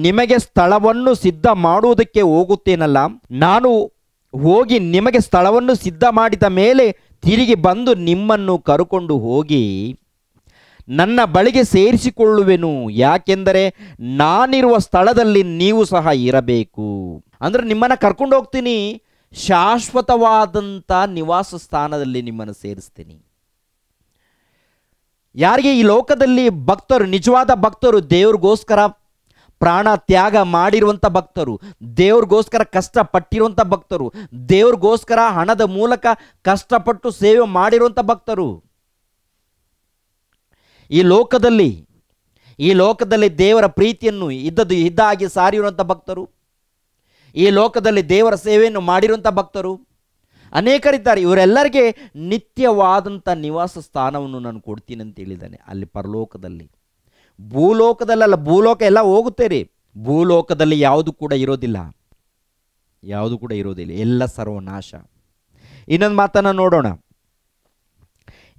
ನಿಮಗೆ ಸ್ಥಳವನ್ನು ಸಿದ್ಧ ಮಾಡುವುದಕ್ಕೆ ಹೋಗುತ್ತೇನಲ್ಲ ನಾನು ಹೋಗಿ ನಿಮಗೆ ಸ್ಥಳವನ್ನು ಸಿದ್ಧ ಮಾಡಿದ ಮೇಲೆ ತಿರುಗಿ ಬಂದು ನಿಮ್ಮನ್ನು ಕರುಕೊಂಡು ಹೋಗಿ ನನ್ನ ಬಳಿಗೆ ಸೇರಿಸಿಕೊಳ್ಳುವೆನು ಯಾಕೆಂದರೆ ನಾನಿರುವ ಸ್ಥಳದಲ್ಲಿ ನೀವು ಸಹ ಇರಬೇಕು ಅಂದರೆ ನಿಮ್ಮನ್ನು ಕರ್ಕೊಂಡು ಹೋಗ್ತೀನಿ ಶಾಶ್ವತವಾದಂಥ ನಿವಾಸ ಸ್ಥಾನದಲ್ಲಿ ನಿಮ್ಮನ್ನು ಸೇರಿಸ್ತೀನಿ ಯಾರಿಗೆ ಈ ಲೋಕದಲ್ಲಿ ಭಕ್ತರು ನಿಜವಾದ ಭಕ್ತರು ದೇವ್ರಿಗೋಸ್ಕರ ಪ್ರಾಣ ತ್ಯಾಗ ಮಾಡಿರುವಂಥ ಭಕ್ತರು ದೇವ್ರಿಗೋಸ್ಕರ ಕಷ್ಟಪಟ್ಟಿರುವಂಥ ಭಕ್ತರು ದೇವ್ರಿಗೋಸ್ಕರ ಹಣದ ಮೂಲಕ ಕಷ್ಟಪಟ್ಟು ಸೇವೆ ಮಾಡಿರುವಂಥ ಭಕ್ತರು ಈ ಲೋಕದಲ್ಲಿ ಈ ಲೋಕದಲ್ಲಿ ದೇವರ ಪ್ರೀತಿಯನ್ನು ಇದ್ದದ್ದು ಇದ್ದಾಗಿ ಸಾರಿರುವಂಥ ಭಕ್ತರು ಈ ಲೋಕದಲ್ಲಿ ದೇವರ ಸೇವೆಯನ್ನು ಮಾಡಿರುವಂಥ ಭಕ್ತರು ಅನೇಕರಿದ್ದಾರೆ ಇವರೆಲ್ಲರಿಗೆ ನಿತ್ಯವಾದಂಥ ನಿವಾಸ ಸ್ಥಾನವನ್ನು ನಾನು ಕೊಡ್ತೀನಿ ಅಂತ ಹೇಳಿದ್ದಾನೆ ಅಲ್ಲಿ ಪರಲೋಕದಲ್ಲಿ ಭೂಲೋಕದಲ್ಲಲ್ಲ ಭೂಲೋಕ ಎಲ್ಲ ಹೋಗುತ್ತೇರಿ ಭೂಲೋಕದಲ್ಲಿ ಯಾವುದು ಕೂಡ ಇರೋದಿಲ್ಲ ಯಾವುದು ಕೂಡ ಇರೋದಿಲ್ಲ ಎಲ್ಲ ಸರ್ವನಾಶ ಇನ್ನೊಂದು ಮಾತನ್ನು ನೋಡೋಣ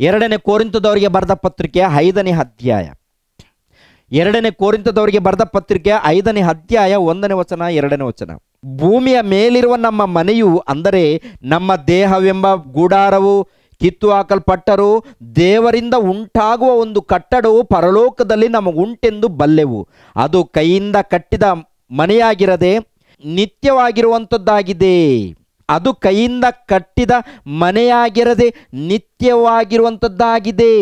ಎರಡನೇ ಕೋರಿಂತದವರಿಗೆ ಬರೆದ ಪತ್ರಿಕೆ ಐದನೇ ಅಧ್ಯಾಯ ಎರಡನೇ ಕೋರಿಂತದವರಿಗೆ ಬರೆದ ಪತ್ರಿಕೆ ಐದನೇ ಅಧ್ಯಾಯ ಒಂದನೇ ವಚನ ಎರಡನೇ ವಚನ ಭೂಮಿಯ ಮೇಲಿರುವ ನಮ್ಮ ಮನೆಯು ಅಂದರೆ ನಮ್ಮ ದೇಹವೆಂಬ ಗೂಡಾರವು ಕಿತ್ತು ಹಾಕಲ್ಪಟ್ಟರು ದೇವರಿಂದ ಉಂಟಾಗುವ ಒಂದು ಕಟ್ಟಡವು ಪರಲೋಕದಲ್ಲಿ ನಮಗುಂಟೆಂದು ಬಲ್ಲೆವು ಅದು ಕೈಯಿಂದ ಕಟ್ಟಿದ ಮನೆಯಾಗಿರದೆ ನಿತ್ಯವಾಗಿರುವಂಥದ್ದಾಗಿದೆ ಅದು ಕೈಯಿಂದ ಕಟ್ಟಿದ ಮನೆಯಾಗಿರದೆ ನಿತ್ಯವಾಗಿರುವಂಥದ್ದಾಗಿದೆ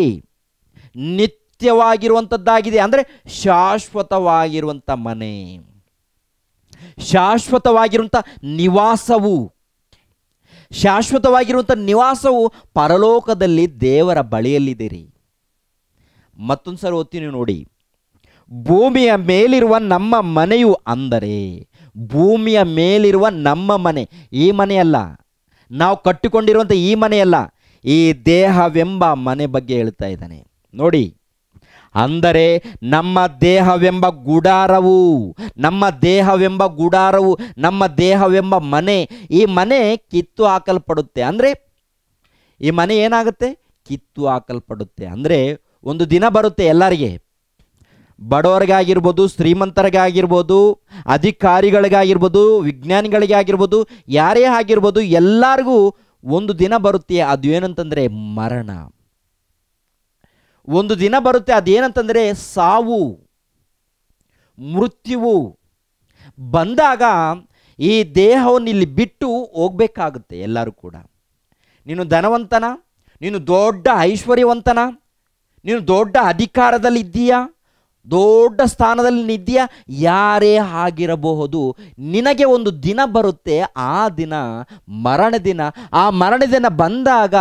ನಿತ್ಯವಾಗಿರುವಂಥದ್ದಾಗಿದೆ ಅಂದರೆ ಶಾಶ್ವತವಾಗಿರುವಂಥ ಮನೆ ಶಾಶ್ವತವಾಗಿರುವಂಥ ನಿವಾಸವು ಶಾಶ್ವತವಾಗಿರುವಂಥ ನಿವಾಸವು ಪರಲೋಕದಲ್ಲಿ ದೇವರ ಬಳಿಯಲ್ಲಿದ್ದೀರಿ ಮತ್ತೊಂದು ಸಲ ಓದ್ತೀನಿ ನೋಡಿ ಭೂಮಿಯ ಮೇಲಿರುವ ನಮ್ಮ ಮನೆಯು ಅಂದರೆ ಭೂಮಿಯ ಮೇಲಿರುವ ನಮ್ಮ ಮನೆ ಈ ಮನೆಯಲ್ಲ ನಾವು ಕಟ್ಟಿಕೊಂಡಿರುವಂಥ ಈ ಮನೆಯಲ್ಲ ಈ ದೇಹವೆಂಬ ಮನೆ ಬಗ್ಗೆ ಹೇಳ್ತಾ ಇದ್ದಾನೆ ನೋಡಿ ಅಂದರೆ ನಮ್ಮ ದೇಹವೆಂಬ ಗುಡಾರವು ನಮ್ಮ ದೇಹವೆಂಬ ಗುಡಾರವು ನಮ್ಮ ದೇಹವೆಂಬ ಮನೆ ಈ ಮನೆ ಕಿತ್ತು ಹಾಕಲ್ಪಡುತ್ತೆ ಅಂದರೆ ಈ ಮನೆ ಏನಾಗುತ್ತೆ ಕಿತ್ತು ಹಾಕಲ್ಪಡುತ್ತೆ ಅಂದರೆ ಒಂದು ದಿನ ಬರುತ್ತೆ ಎಲ್ಲರಿಗೆ ಬಡವರಿಗಾಗಿರ್ಬೋದು ಶ್ರೀಮಂತರಿಗಾಗಿರ್ಬೋದು ಅಧಿಕಾರಿಗಳಿಗಾಗಿರ್ಬೋದು ವಿಜ್ಞಾನಿಗಳಿಗಾಗಿರ್ಬೋದು ಯಾರೇ ಆಗಿರ್ಬೋದು ಎಲ್ಲರಿಗೂ ಒಂದು ದಿನ ಬರುತ್ತೆ ಅದು ಏನಂತಂದರೆ ಮರಣ ಒಂದು ದಿನ ಬರುತ್ತೆ ಅದೇನಂತಂದರೆ ಸಾವು ಮೃತ್ಯುವು ಬಂದಾಗ ಈ ದೇಹವನ್ನು ಇಲ್ಲಿ ಬಿಟ್ಟು ಹೋಗಬೇಕಾಗುತ್ತೆ ಎಲ್ಲರೂ ಕೂಡ ನೀನು ಧನವಂತನ ನೀನು ದೊಡ್ಡ ಐಶ್ವರ್ಯವಂತನ ನೀನು ದೊಡ್ಡ ಅಧಿಕಾರದಲ್ಲಿದ್ದೀಯಾ ದೊಡ್ಡ ಸ್ಥಾನದಲ್ಲಿ ನಿದ್ದೀಯ ಯಾರೇ ಆಗಿರಬಹುದು ನಿನಗೆ ಒಂದು ದಿನ ಬರುತ್ತೆ ಆ ದಿನ ಮರಣ ದಿನ ಆ ಮರಣ ದಿನ ಬಂದಾಗ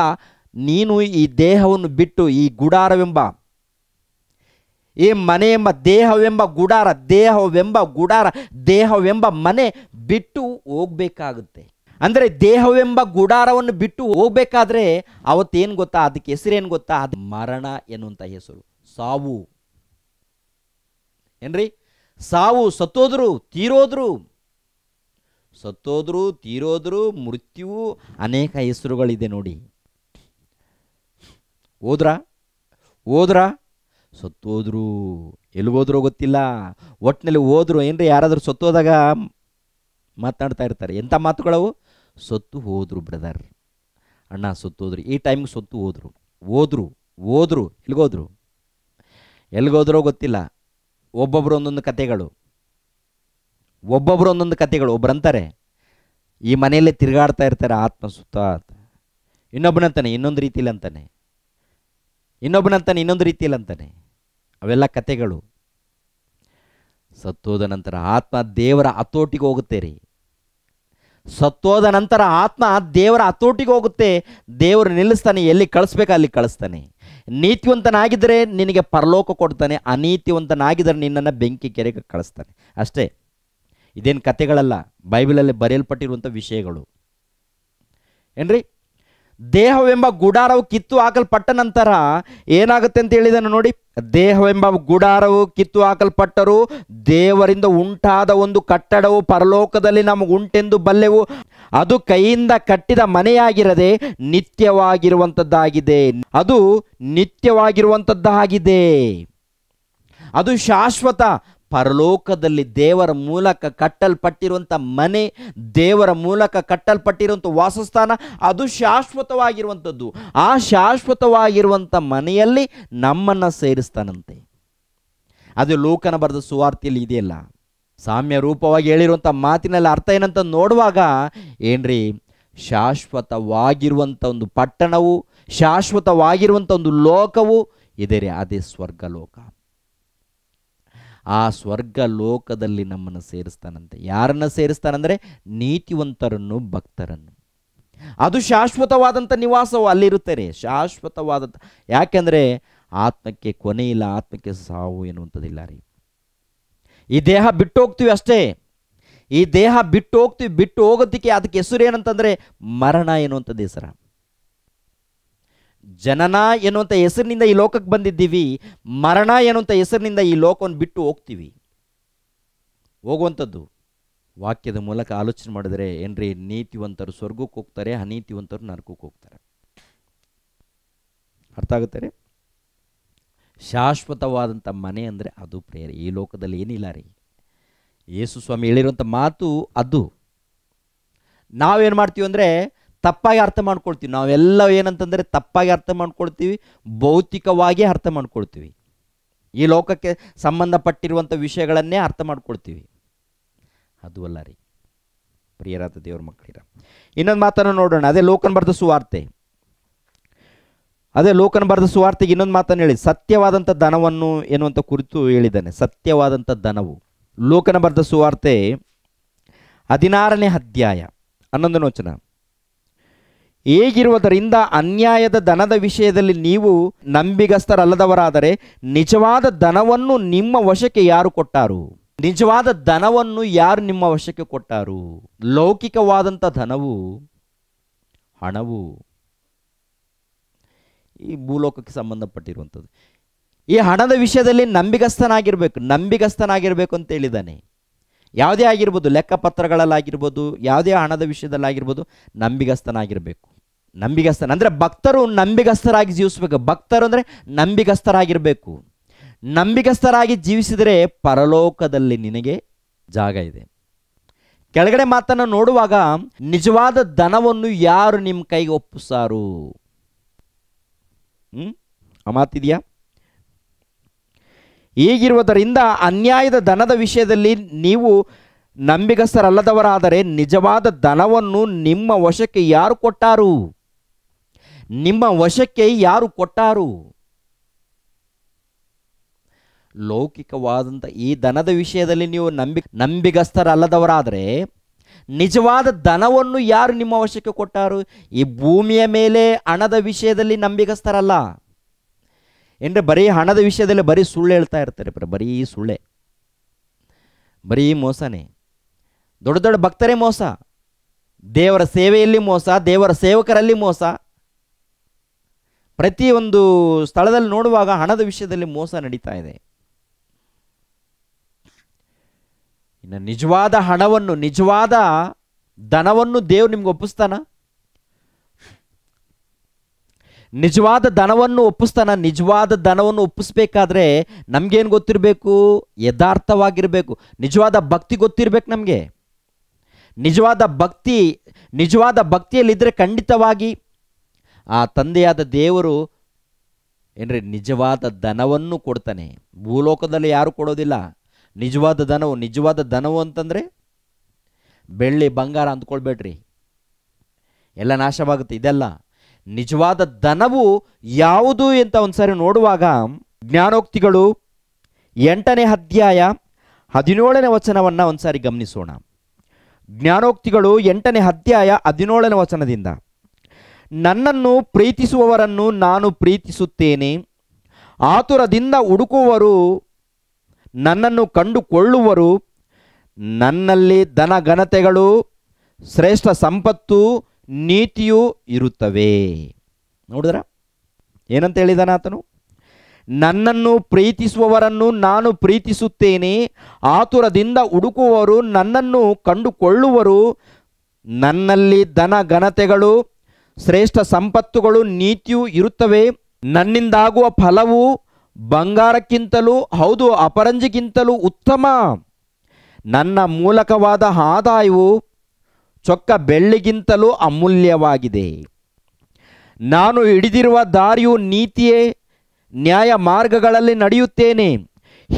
ನೀನು ಈ ದೇಹವನ್ನು ಬಿಟ್ಟು ಈ ಗುಡಾರವೆಂಬ ಈ ಮನೆ ಎಂಬ ದೇಹವೆಂಬ ಗುಡಾರ ದೇಹವೆಂಬ ಗುಡಾರ ದೇಹವೆಂಬ ಮನೆ ಬಿಟ್ಟು ಹೋಗ್ಬೇಕಾಗುತ್ತೆ ಅಂದರೆ ದೇಹವೆಂಬ ಗುಡಾರವನ್ನು ಬಿಟ್ಟು ಹೋಗ್ಬೇಕಾದ್ರೆ ಅವತ್ತೇನು ಗೊತ್ತಾ ಅದಕ್ಕೆ ಹೆಸರೇನು ಗೊತ್ತಾ ಅದು ಮರಣ ಎನ್ನುವಂಥ ಹೆಸರು ಸಾವು ಏನ್ರಿ ಸಾವು ಸತ್ತೋದ್ರು ತೀರೋದ್ರು ಸತ್ತೋದ್ರು ತೀರೋದ್ರು ಮೃತ್ಯುವು ಅನೇಕ ಹೆಸರುಗಳಿದೆ ನೋಡಿ ಹೋದ್ರಾ ಹೋದ್ರಾ ಸತ್ತೋದ್ರು ಎಲ್ಲಿಗೋದ್ರೋ ಗೊತ್ತಿಲ್ಲ ಒಟ್ಟಿನಲ್ಲಿ ಹೋದ್ರು ಏನ್ರಿ ಯಾರಾದರೂ ಸತ್ತೋದಾಗ ಮಾತನಾಡ್ತಾ ಇರ್ತಾರೆ ಎಂಥ ಮಾತುಗಳವು ಸತ್ತು ಹೋದರು ಬ್ರದರ್ ಅಣ್ಣ ಸತ್ತೋದ್ರು ಈ ಟೈಮ್ಗೆ ಸತ್ತು ಹೋದರು ಹೋದ್ರು ಹೋದರು ಎಲ್ಲಿಗೋದ್ರು ಎಲ್ಲಿಗೋದ್ರೋ ಗೊತ್ತಿಲ್ಲ ಒಬ್ಬೊಬ್ರು ಒಂದೊಂದು ಕತೆಗಳು ಒಬ್ಬೊಬ್ರು ಒಂದೊಂದು ಕತೆಗಳು ಒಬ್ರು ಅಂತಾರೆ ಈ ಮನೆಯಲ್ಲೇ ತಿರುಗಾಡ್ತಾ ಇರ್ತಾರೆ ಆತ್ಮ ಸುತ್ತ ಇನ್ನೊಬ್ಬನಂತಾನೆ ಇನ್ನೊಂದು ರೀತಿಯಲ್ಲಿ ಅಂತಾನೆ ಇನ್ನೊಬ್ಬನಂತಾನೆ ಇನ್ನೊಂದು ಅಂತಾನೆ ಅವೆಲ್ಲ ಕತೆಗಳು ಸತ್ತೋದ ನಂತರ ಆತ್ಮ ದೇವರ ಹತೋಟಿಗೆ ಹೋಗುತ್ತೆ ರೀ ಸತ್ತೋದ ನಂತರ ಆತ್ಮ ದೇವರ ಹತೋಟಿಗೆ ಹೋಗುತ್ತೆ ದೇವರು ನಿಲ್ಲಿಸ್ತಾನೆ ಎಲ್ಲಿ ಕಳಿಸ್ಬೇಕು ಅಲ್ಲಿ ಕಳಿಸ್ತಾನೆ ನೀತಿವಂತನಾಗಿದ್ದರೆ ನಿನಗೆ ಪರಲೋಕ ಕೊಡ್ತಾನೆ ಅನೀತಿವಂತನಾಗಿದ್ದರೆ ನಿನ್ನನ್ನು ಬೆಂಕಿ ಕೆರೆಗೆ ಕಳಿಸ್ತಾನೆ ಅಷ್ಟೇ ಇದೇನು ಕತೆಗಳಲ್ಲ ಬೈಬಲಲ್ಲಿ ಬರೆಯಲ್ಪಟ್ಟಿರುವಂಥ ವಿಷಯಗಳು ಏನ್ರಿ ದೇಹವೆಂಬ ಗುಡಾರವು ಕಿತ್ತು ಹಾಕಲ್ಪಟ್ಟ ನಂತರ ಏನಾಗುತ್ತೆ ಅಂತ ಹೇಳಿದನು ನೋಡಿ ದೇಹವೆಂಬ ಗುಡಾರವು ಕಿತ್ತು ಹಾಕಲ್ಪಟ್ಟರು ದೇವರಿಂದ ಉಂಟಾದ ಒಂದು ಕಟ್ಟಡವು ಪರಲೋಕದಲ್ಲಿ ನಮಗೆ ಉಂಟೆಂದು ಬಲ್ಲೆವು ಅದು ಕೈಯಿಂದ ಕಟ್ಟಿದ ಮನೆಯಾಗಿರದೆ ನಿತ್ಯವಾಗಿರುವಂಥದ್ದಾಗಿದೆ ಅದು ನಿತ್ಯವಾಗಿರುವಂಥದ್ದಾಗಿದೆ ಅದು ಶಾಶ್ವತ ಪರಲೋಕದಲ್ಲಿ ದೇವರ ಮೂಲಕ ಕಟ್ಟಲ್ಪಟ್ಟಿರುವಂಥ ಮನೆ ದೇವರ ಮೂಲಕ ಕಟ್ಟಲ್ಪಟ್ಟಿರುವಂಥ ವಾಸಸ್ಥಾನ ಅದು ಶಾಶ್ವತವಾಗಿರುವಂಥದ್ದು ಆ ಶಾಶ್ವತವಾಗಿರುವಂಥ ಮನೆಯಲ್ಲಿ ನಮ್ಮನ್ನು ಸೇರಿಸ್ತಾನಂತೆ ಅದು ಲೋಕನ ಬರೆದ ಸುವಾರ್ತಿಯಲ್ಲಿ ಇದೆಯಲ್ಲ ಸಾಮ್ಯ ರೂಪವಾಗಿ ಹೇಳಿರುವಂಥ ಮಾತಿನಲ್ಲಿ ಅರ್ಥ ಏನಂತ ನೋಡುವಾಗ ಏನ್ರಿ ಶಾಶ್ವತವಾಗಿರುವಂಥ ಒಂದು ಪಟ್ಟಣವು ಶಾಶ್ವತವಾಗಿರುವಂಥ ಒಂದು ಲೋಕವು ಇದೆ ರೀ ಅದೇ ಸ್ವರ್ಗಲೋಕ ಆ ಸ್ವರ್ಗ ಲೋಕದಲ್ಲಿ ನಮ್ಮನ್ನು ಸೇರಿಸ್ತಾನಂತೆ ಯಾರನ್ನು ಸೇರಿಸ್ತಾನಂದರೆ ನೀತಿವಂತರನ್ನು ಭಕ್ತರನ್ನು ಅದು ಶಾಶ್ವತವಾದಂಥ ನಿವಾಸವು ರೀ ಶಾಶ್ವತವಾದಂಥ ಯಾಕೆಂದರೆ ಆತ್ಮಕ್ಕೆ ಕೊನೆ ಇಲ್ಲ ಆತ್ಮಕ್ಕೆ ಸಾವು ಎನ್ನುವಂಥದ್ದಿಲ್ಲ ರೀ ಈ ದೇಹ ಬಿಟ್ಟು ಹೋಗ್ತೀವಿ ಅಷ್ಟೇ ಈ ದೇಹ ಬಿಟ್ಟು ಹೋಗ್ತೀವಿ ಬಿಟ್ಟು ಹೋಗೋದಕ್ಕೆ ಅದಕ್ಕೆ ಹೆಸರು ಏನಂತಂದರೆ ಮರಣ ಎನ್ನುವಂಥದ್ದು ಹೆಸರ ಜನನ ಎನ್ನುವಂಥ ಹೆಸರಿನಿಂದ ಈ ಲೋಕಕ್ಕೆ ಬಂದಿದ್ದೀವಿ ಮರಣ ಎನ್ನುವಂಥ ಹೆಸರಿನಿಂದ ಈ ಲೋಕವನ್ನು ಬಿಟ್ಟು ಹೋಗ್ತೀವಿ ಹೋಗುವಂಥದ್ದು ವಾಕ್ಯದ ಮೂಲಕ ಆಲೋಚನೆ ಮಾಡಿದರೆ ಏನ್ರಿ ನೀತಿವಂತರು ಸ್ವರ್ಗಕ್ಕೆ ಹೋಗ್ತಾರೆ ಅನೀತಿವಂತರು ನರಕಕ್ಕೆ ಹೋಗ್ತಾರೆ ಅರ್ಥ ರೀ ಶಾಶ್ವತವಾದಂಥ ಮನೆ ಅಂದರೆ ಅದು ಪ್ರೇಯರ್ ಈ ಲೋಕದಲ್ಲಿ ಏನಿಲ್ಲ ರೀ ಯೇಸು ಸ್ವಾಮಿ ಹೇಳಿರುವಂಥ ಮಾತು ಅದು ನಾವೇನು ಮಾಡ್ತೀವಿ ಅಂದರೆ ತಪ್ಪಾಗಿ ಅರ್ಥ ಮಾಡ್ಕೊಳ್ತೀವಿ ನಾವೆಲ್ಲ ಏನಂತಂದರೆ ತಪ್ಪಾಗಿ ಅರ್ಥ ಮಾಡ್ಕೊಳ್ತೀವಿ ಭೌತಿಕವಾಗಿ ಅರ್ಥ ಮಾಡ್ಕೊಳ್ತೀವಿ ಈ ಲೋಕಕ್ಕೆ ಸಂಬಂಧಪಟ್ಟಿರುವಂಥ ವಿಷಯಗಳನ್ನೇ ಅರ್ಥ ಮಾಡ್ಕೊಳ್ತೀವಿ ಅದು ಅಲ್ಲ ರೀ ಪ್ರಿಯರಾದ ದೇವ್ರ ಮಕ್ಕಳಿರ ಇನ್ನೊಂದು ಮಾತನ್ನು ನೋಡೋಣ ಅದೇ ಲೋಕನ ಬರೆದ ಸುವಾರ್ತೆ ಅದೇ ಲೋಕನ ಬರೆದ ಸುವಾರ್ತೆಗೆ ಇನ್ನೊಂದು ಮಾತನ್ನು ಹೇಳಿ ಸತ್ಯವಾದಂಥ ಧನವನ್ನು ಎನ್ನುವಂಥ ಕುರಿತು ಹೇಳಿದ್ದಾನೆ ಸತ್ಯವಾದಂಥ ಧನವು ಲೋಕನ ಬರೆದ ಸುವಾರ್ತೆ ಹದಿನಾರನೇ ಅಧ್ಯಾಯ ಹನ್ನೊಂದನೇ ವಚನ ಹೇಗಿರುವುದರಿಂದ ಅನ್ಯಾಯದ ದನದ ವಿಷಯದಲ್ಲಿ ನೀವು ನಂಬಿಗಸ್ತರಲ್ಲದವರಾದರೆ ನಿಜವಾದ ದನವನ್ನು ನಿಮ್ಮ ವಶಕ್ಕೆ ಯಾರು ಕೊಟ್ಟಾರು ನಿಜವಾದ ಧನವನ್ನು ಯಾರು ನಿಮ್ಮ ವಶಕ್ಕೆ ಕೊಟ್ಟಾರು ಲೌಕಿಕವಾದಂಥ ಧನವು ಹಣವು ಈ ಭೂಲೋಕಕ್ಕೆ ಸಂಬಂಧಪಟ್ಟಿರುವಂಥದ್ದು ಈ ಹಣದ ವಿಷಯದಲ್ಲಿ ನಂಬಿಗಸ್ತನಾಗಿರಬೇಕು ನಂಬಿಗಸ್ತನಾಗಿರ್ಬೇಕು ಅಂತ ಹೇಳಿದ್ದಾನೆ ಯಾವುದೇ ಆಗಿರ್ಬೋದು ಲೆಕ್ಕಪತ್ರಗಳಲ್ಲಾಗಿರ್ಬೋದು ಯಾವುದೇ ಹಣದ ವಿಷಯದಲ್ಲಾಗಿರ್ಬೋದು ನಂಬಿಗಸ್ತನಾಗಿರಬೇಕು ನಂಬಿಗಸ್ತನ ಅಂದರೆ ಭಕ್ತರು ನಂಬಿಗಸ್ತರಾಗಿ ಜೀವಿಸಬೇಕು ಭಕ್ತರು ಅಂದರೆ ನಂಬಿಗಸ್ತರಾಗಿರಬೇಕು ನಂಬಿಗಸ್ತರಾಗಿ ಜೀವಿಸಿದರೆ ಪರಲೋಕದಲ್ಲಿ ನಿನಗೆ ಜಾಗ ಇದೆ ಕೆಳಗಡೆ ಮಾತನ್ನು ನೋಡುವಾಗ ನಿಜವಾದ ಧನವನ್ನು ಯಾರು ನಿಮ್ಮ ಕೈಗೆ ಒಪ್ಪಿಸಾರು ಹ್ಞೂ ಆ ಮಾತಿದೆಯಾ ಈಗಿರುವುದರಿಂದ ಅನ್ಯಾಯದ ಧನದ ವಿಷಯದಲ್ಲಿ ನೀವು ನಂಬಿಗಸ್ತರಲ್ಲದವರಾದರೆ ನಿಜವಾದ ಧನವನ್ನು ನಿಮ್ಮ ವಶಕ್ಕೆ ಯಾರು ಕೊಟ್ಟಾರು ನಿಮ್ಮ ವಶಕ್ಕೆ ಯಾರು ಕೊಟ್ಟಾರು ಲೌಕಿಕವಾದಂಥ ಈ ದನದ ವಿಷಯದಲ್ಲಿ ನೀವು ನಂಬಿ ನಂಬಿಗಸ್ಥರಲ್ಲದವರಾದರೆ ನಿಜವಾದ ದನವನ್ನು ಯಾರು ನಿಮ್ಮ ವಶಕ್ಕೆ ಕೊಟ್ಟಾರು ಈ ಭೂಮಿಯ ಮೇಲೆ ಹಣದ ವಿಷಯದಲ್ಲಿ ನಂಬಿಗಸ್ಥರಲ್ಲ ಎಂದರೆ ಬರೀ ಹಣದ ವಿಷಯದಲ್ಲಿ ಬರೀ ಸುಳ್ಳು ಹೇಳ್ತಾ ಇರ್ತಾರೆ ಬರೀ ಸುಳ್ಳೆ ಬರೀ ಮೋಸನೇ ದೊಡ್ಡ ದೊಡ್ಡ ಭಕ್ತರೇ ಮೋಸ ದೇವರ ಸೇವೆಯಲ್ಲಿ ಮೋಸ ದೇವರ ಸೇವಕರಲ್ಲಿ ಮೋಸ ಪ್ರತಿಯೊಂದು ಸ್ಥಳದಲ್ಲಿ ನೋಡುವಾಗ ಹಣದ ವಿಷಯದಲ್ಲಿ ಮೋಸ ನಡೀತಾ ಇದೆ ಇನ್ನು ನಿಜವಾದ ಹಣವನ್ನು ನಿಜವಾದ ದನವನ್ನು ದೇವ್ರು ನಿಮ್ಗೆ ಒಪ್ಪಿಸ್ತಾನ ನಿಜವಾದ ದನವನ್ನು ಒಪ್ಪಿಸ್ತಾನ ನಿಜವಾದ ದನವನ್ನು ಒಪ್ಪಿಸ್ಬೇಕಾದ್ರೆ ನಮಗೇನು ಗೊತ್ತಿರಬೇಕು ಯಥಾರ್ಥವಾಗಿರಬೇಕು ನಿಜವಾದ ಭಕ್ತಿ ಗೊತ್ತಿರಬೇಕು ನಮಗೆ ನಿಜವಾದ ಭಕ್ತಿ ನಿಜವಾದ ಭಕ್ತಿಯಲ್ಲಿದ್ದರೆ ಖಂಡಿತವಾಗಿ ಆ ತಂದೆಯಾದ ದೇವರು ಏನ್ರಿ ನಿಜವಾದ ಧನವನ್ನು ಕೊಡ್ತಾನೆ ಭೂಲೋಕದಲ್ಲಿ ಯಾರು ಕೊಡೋದಿಲ್ಲ ನಿಜವಾದ ದನವು ನಿಜವಾದ ದನವು ಅಂತಂದರೆ ಬೆಳ್ಳಿ ಬಂಗಾರ ಅಂದ್ಕೊಳ್ಬೇಡ್ರಿ ಎಲ್ಲ ನಾಶವಾಗುತ್ತೆ ಇದೆಲ್ಲ ನಿಜವಾದ ಧನವು ಯಾವುದು ಅಂತ ಸಾರಿ ನೋಡುವಾಗ ಜ್ಞಾನೋಕ್ತಿಗಳು ಎಂಟನೇ ಅಧ್ಯಾಯ ಹದಿನೇಳನೇ ವಚನವನ್ನು ಒಂದ್ಸಾರಿ ಗಮನಿಸೋಣ ಜ್ಞಾನೋಕ್ತಿಗಳು ಎಂಟನೇ ಅಧ್ಯಾಯ ಹದಿನೇಳನೇ ವಚನದಿಂದ ನನ್ನನ್ನು ಪ್ರೀತಿಸುವವರನ್ನು ನಾನು ಪ್ರೀತಿಸುತ್ತೇನೆ ಆತುರದಿಂದ ಹುಡುಕುವರು ನನ್ನನ್ನು ಕಂಡುಕೊಳ್ಳುವರು ನನ್ನಲ್ಲಿ ಧನಘನತೆಗಳು ಶ್ರೇಷ್ಠ ಸಂಪತ್ತು ನೀತಿಯೂ ಇರುತ್ತವೆ ನೋಡಿದ್ರ ಏನಂತ ಹೇಳಿದಾನ ಆತನು ನನ್ನನ್ನು ಪ್ರೀತಿಸುವವರನ್ನು ನಾನು ಪ್ರೀತಿಸುತ್ತೇನೆ ಆತುರದಿಂದ ಹುಡುಕುವವರು ನನ್ನನ್ನು ಕಂಡುಕೊಳ್ಳುವರು ನನ್ನಲ್ಲಿ ಧನ ಘನತೆಗಳು ಶ್ರೇಷ್ಠ ಸಂಪತ್ತುಗಳು ನೀತಿಯೂ ಇರುತ್ತವೆ ನನ್ನಿಂದಾಗುವ ಫಲವು ಬಂಗಾರಕ್ಕಿಂತಲೂ ಹೌದು ಅಪರಂಜಿಗಿಂತಲೂ ಉತ್ತಮ ನನ್ನ ಮೂಲಕವಾದ ಆದಾಯವು ಚೊಕ್ಕ ಬೆಳ್ಳಿಗಿಂತಲೂ ಅಮೂಲ್ಯವಾಗಿದೆ ನಾನು ಹಿಡಿದಿರುವ ದಾರಿಯು ನೀತಿಯೇ ನ್ಯಾಯ ಮಾರ್ಗಗಳಲ್ಲಿ ನಡೆಯುತ್ತೇನೆ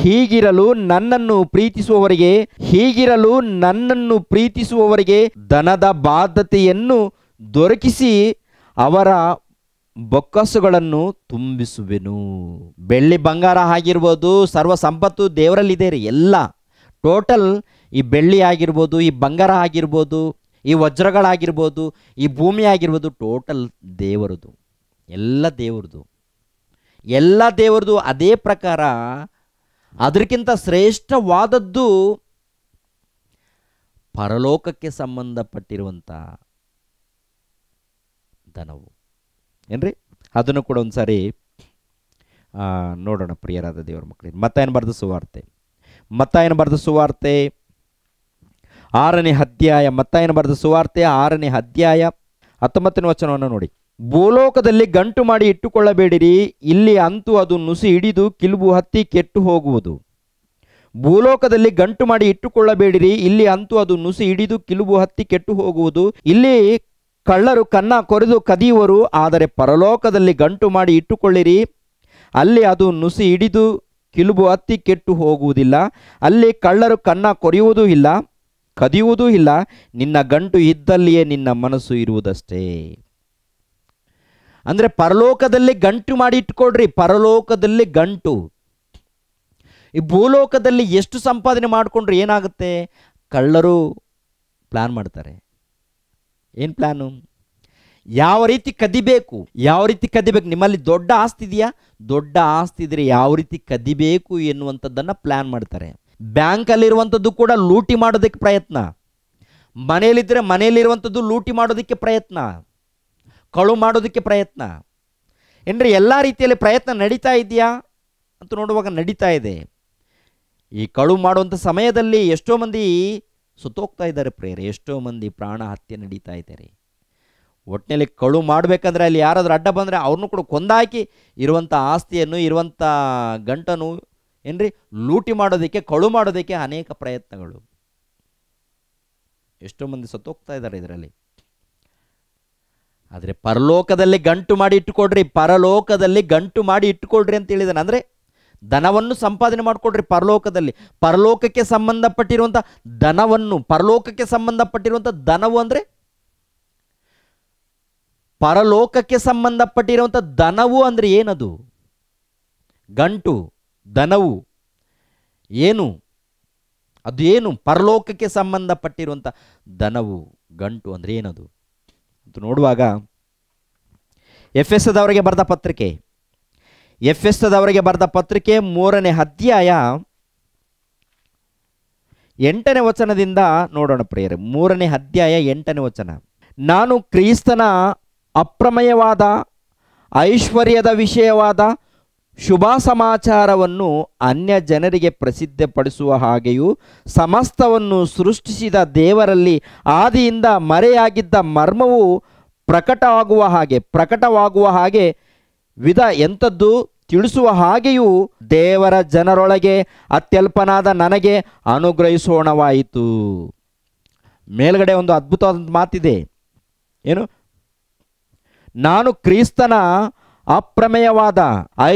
ಹೀಗಿರಲು ನನ್ನನ್ನು ಪ್ರೀತಿಸುವವರಿಗೆ ಹೀಗಿರಲು ನನ್ನನ್ನು ಪ್ರೀತಿಸುವವರಿಗೆ ದನದ ಬಾಧ್ಯತೆಯನ್ನು ದೊರಕಿಸಿ ಅವರ ಬೊಕ್ಕಸುಗಳನ್ನು ತುಂಬಿಸುವೆನು ಬೆಳ್ಳಿ ಬಂಗಾರ ಆಗಿರ್ಬೋದು ಸರ್ವ ಸಂಪತ್ತು ದೇವರಲ್ಲಿದೆ ರೀ ಎಲ್ಲ ಟೋಟಲ್ ಈ ಬೆಳ್ಳಿ ಆಗಿರ್ಬೋದು ಈ ಬಂಗಾರ ಆಗಿರ್ಬೋದು ಈ ವಜ್ರಗಳಾಗಿರ್ಬೋದು ಈ ಭೂಮಿ ಆಗಿರ್ಬೋದು ಟೋಟಲ್ ದೇವರದು ಎಲ್ಲ ದೇವರದು ಎಲ್ಲ ದೇವರದು ಅದೇ ಪ್ರಕಾರ ಅದಕ್ಕಿಂತ ಶ್ರೇಷ್ಠವಾದದ್ದು ಪರಲೋಕಕ್ಕೆ ಸಂಬಂಧಪಟ್ಟಿರುವಂಥ ನಾವು ಏನ್ರಿ ಅದನ್ನು ಕೂಡ ಒಂದು ಸಾರಿ ನೋಡೋಣ ಪ್ರಿಯರಾದ ದೇವರ ಮಕ್ಕಳಿಗೆ ಮತ್ತಾಯನ ಏನು ಬರೆದ ಸುವಾರ್ತೆ ಮತ್ತಾಯನ ಏನು ಬರೆದ ಸುವಾರ್ತೆ ಆರನೇ ಅಧ್ಯಾಯ ಮತ್ತಾಯನ ಏನು ಬರೆದ ಸುವಾರ್ತೆ ಆರನೇ ಅಧ್ಯಾಯ ಹತ್ತೊಂಬತ್ತನೇ ವಚನವನ್ನು ನೋಡಿ ಭೂಲೋಕದಲ್ಲಿ ಗಂಟು ಮಾಡಿ ಇಟ್ಟುಕೊಳ್ಳಬೇಡಿರಿ ಇಲ್ಲಿ ಅಂತೂ ಅದು ನುಸಿ ಹಿಡಿದು ಕಿಲುಬು ಹತ್ತಿ ಕೆಟ್ಟು ಹೋಗುವುದು ಭೂಲೋಕದಲ್ಲಿ ಗಂಟು ಮಾಡಿ ಇಟ್ಟುಕೊಳ್ಳಬೇಡಿರಿ ಇಲ್ಲಿ ಅಂತೂ ಅದು ನುಸಿ ಹಿಡಿದು ಕಿಲುಬು ಹತ್ತಿ ಕೆಟ್ಟು ಹೋಗುವುದು ಇಲ್ಲಿ ಕಳ್ಳರು ಕನ್ನ ಕೊರೆದು ಕದಿಯುವರು ಆದರೆ ಪರಲೋಕದಲ್ಲಿ ಗಂಟು ಮಾಡಿ ಇಟ್ಟುಕೊಳ್ಳಿರಿ ಅಲ್ಲಿ ಅದು ನುಸಿ ಹಿಡಿದು ಕಿಲುಬು ಹತ್ತಿ ಕೆಟ್ಟು ಹೋಗುವುದಿಲ್ಲ ಅಲ್ಲಿ ಕಳ್ಳರು ಕನ್ನ ಕೊರೆಯುವುದೂ ಇಲ್ಲ ಕದಿಯುವುದೂ ಇಲ್ಲ ನಿನ್ನ ಗಂಟು ಇದ್ದಲ್ಲಿಯೇ ನಿನ್ನ ಮನಸ್ಸು ಇರುವುದಷ್ಟೇ ಅಂದರೆ ಪರಲೋಕದಲ್ಲಿ ಗಂಟು ಮಾಡಿ ಇಟ್ಕೊಡ್ರಿ ಪರಲೋಕದಲ್ಲಿ ಗಂಟು ಈ ಭೂಲೋಕದಲ್ಲಿ ಎಷ್ಟು ಸಂಪಾದನೆ ಮಾಡಿಕೊಂಡ್ರೆ ಏನಾಗುತ್ತೆ ಕಳ್ಳರು ಪ್ಲ್ಯಾನ್ ಮಾಡ್ತಾರೆ ಏನು ಪ್ಲ್ಯಾನು ಯಾವ ರೀತಿ ಕದಿಬೇಕು ಯಾವ ರೀತಿ ಕದಿಬೇಕು ನಿಮ್ಮಲ್ಲಿ ದೊಡ್ಡ ಆಸ್ತಿ ಇದೆಯಾ ದೊಡ್ಡ ಆಸ್ತಿ ಇದ್ರೆ ಯಾವ ರೀತಿ ಕದಿಬೇಕು ಎನ್ನುವಂಥದ್ದನ್ನು ಪ್ಲ್ಯಾನ್ ಮಾಡ್ತಾರೆ ಬ್ಯಾಂಕಲ್ಲಿರುವಂಥದ್ದು ಕೂಡ ಲೂಟಿ ಮಾಡೋದಕ್ಕೆ ಪ್ರಯತ್ನ ಮನೆಯಲ್ಲಿದ್ದರೆ ಮನೆಯಲ್ಲಿರುವಂಥದ್ದು ಲೂಟಿ ಮಾಡೋದಕ್ಕೆ ಪ್ರಯತ್ನ ಕಳು ಮಾಡೋದಕ್ಕೆ ಪ್ರಯತ್ನ ಏನ್ರಿ ಎಲ್ಲ ರೀತಿಯಲ್ಲಿ ಪ್ರಯತ್ನ ನಡೀತಾ ಇದೆಯಾ ಅಂತ ನೋಡುವಾಗ ನಡೀತಾ ಇದೆ ಈ ಕಳು ಮಾಡುವಂಥ ಸಮಯದಲ್ಲಿ ಎಷ್ಟೋ ಮಂದಿ ಸುತ್ತೋಗ್ತಾ ಇದ್ದಾರೆ ಪ್ರೇರ ಎಷ್ಟೋ ಮಂದಿ ಪ್ರಾಣ ಹತ್ಯೆ ನಡೀತಾ ಇದ್ದಾರೆ ಒಟ್ಟಿನಲ್ಲಿ ಕಳು ಮಾಡಬೇಕಂದ್ರೆ ಅಲ್ಲಿ ಯಾರಾದರೂ ಅಡ್ಡ ಬಂದರೆ ಅವ್ರನ್ನೂ ಕೂಡ ಕೊಂದಾಕಿ ಇರುವಂಥ ಆಸ್ತಿಯನ್ನು ಇರುವಂಥ ಗಂಟನ್ನು ಏನ್ರಿ ಲೂಟಿ ಮಾಡೋದಕ್ಕೆ ಕಳು ಮಾಡೋದಕ್ಕೆ ಅನೇಕ ಪ್ರಯತ್ನಗಳು ಎಷ್ಟೋ ಮಂದಿ ಸತ್ತೋಗ್ತಾ ಇದ್ದಾರೆ ಇದರಲ್ಲಿ ಆದರೆ ಪರಲೋಕದಲ್ಲಿ ಗಂಟು ಮಾಡಿ ಇಟ್ಟುಕೊಡ್ರಿ ಪರಲೋಕದಲ್ಲಿ ಗಂಟು ಮಾಡಿ ಇಟ್ಟುಕೊಡ್ರಿ ಅಂತ ಹೇಳಿದಾನೆ ಅಂದರೆ ದನವನ್ನು ಸಂಪಾದನೆ ಮಾಡಿಕೊಡ್ರಿ ಪರಲೋಕದಲ್ಲಿ ಪರಲೋಕಕ್ಕೆ ಸಂಬಂಧಪಟ್ಟಿರುವಂಥ ದನವನ್ನು ಪರಲೋಕಕ್ಕೆ ಸಂಬಂಧಪಟ್ಟಿರುವಂಥ ದನವು ಅಂದರೆ ಪರಲೋಕಕ್ಕೆ ಸಂಬಂಧಪಟ್ಟಿರುವಂಥ ದನವು ಅಂದರೆ ಏನದು ಗಂಟು ದನವು ಏನು ಅದು ಏನು ಪರಲೋಕಕ್ಕೆ ಸಂಬಂಧಪಟ್ಟಿರುವಂಥ ದನವು ಗಂಟು ಅಂದರೆ ಏನದು ಅಂತ ನೋಡುವಾಗ ಎಫ್ ಎಸ್ ಅವರಿಗೆ ಬರೆದ ಪತ್ರಿಕೆ ಎಫ್ ದವರಿಗೆ ಬರೆದ ಪತ್ರಿಕೆ ಮೂರನೇ ಅಧ್ಯಾಯ ಎಂಟನೇ ವಚನದಿಂದ ನೋಡೋಣ ಪ್ರಿಯರೇ ಮೂರನೇ ಅಧ್ಯಾಯ ಎಂಟನೇ ವಚನ ನಾನು ಕ್ರಿಸ್ತನ ಅಪ್ರಮೇಯವಾದ ಐಶ್ವರ್ಯದ ವಿಷಯವಾದ ಶುಭ ಸಮಾಚಾರವನ್ನು ಅನ್ಯ ಜನರಿಗೆ ಪ್ರಸಿದ್ಧಪಡಿಸುವ ಹಾಗೆಯೂ ಸಮಸ್ತವನ್ನು ಸೃಷ್ಟಿಸಿದ ದೇವರಲ್ಲಿ ಆದಿಯಿಂದ ಮರೆಯಾಗಿದ್ದ ಮರ್ಮವು ಪ್ರಕಟವಾಗುವ ಹಾಗೆ ಪ್ರಕಟವಾಗುವ ಹಾಗೆ ವಿಧ ಎಂಥದ್ದು ತಿಳಿಸುವ ಹಾಗೆಯೂ ದೇವರ ಜನರೊಳಗೆ ಅತ್ಯಲ್ಪನಾದ ನನಗೆ ಅನುಗ್ರಹಿಸೋಣವಾಯಿತು ಮೇಲ್ಗಡೆ ಒಂದು ಅದ್ಭುತವಾದ ಮಾತಿದೆ ಏನು ನಾನು ಕ್ರಿಸ್ತನ ಅಪ್ರಮೇಯವಾದ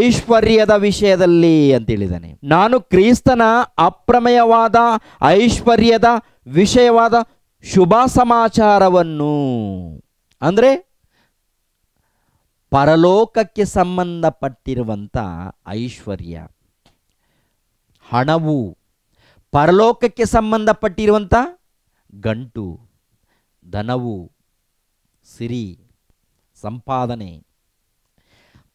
ಐಶ್ವರ್ಯದ ವಿಷಯದಲ್ಲಿ ಅಂತೇಳಿದ್ದಾನೆ ನಾನು ಕ್ರಿಸ್ತನ ಅಪ್ರಮೇಯವಾದ ಐಶ್ವರ್ಯದ ವಿಷಯವಾದ ಶುಭ ಸಮಾಚಾರವನ್ನು ಅಂದರೆ ಪರಲೋಕಕ್ಕೆ ಸಂಬಂಧಪಟ್ಟಿರುವಂಥ ಐಶ್ವರ್ಯ ಹಣವು ಪರಲೋಕಕ್ಕೆ ಸಂಬಂಧಪಟ್ಟಿರುವಂಥ ಗಂಟು ಧನವು ಸಿರಿ ಸಂಪಾದನೆ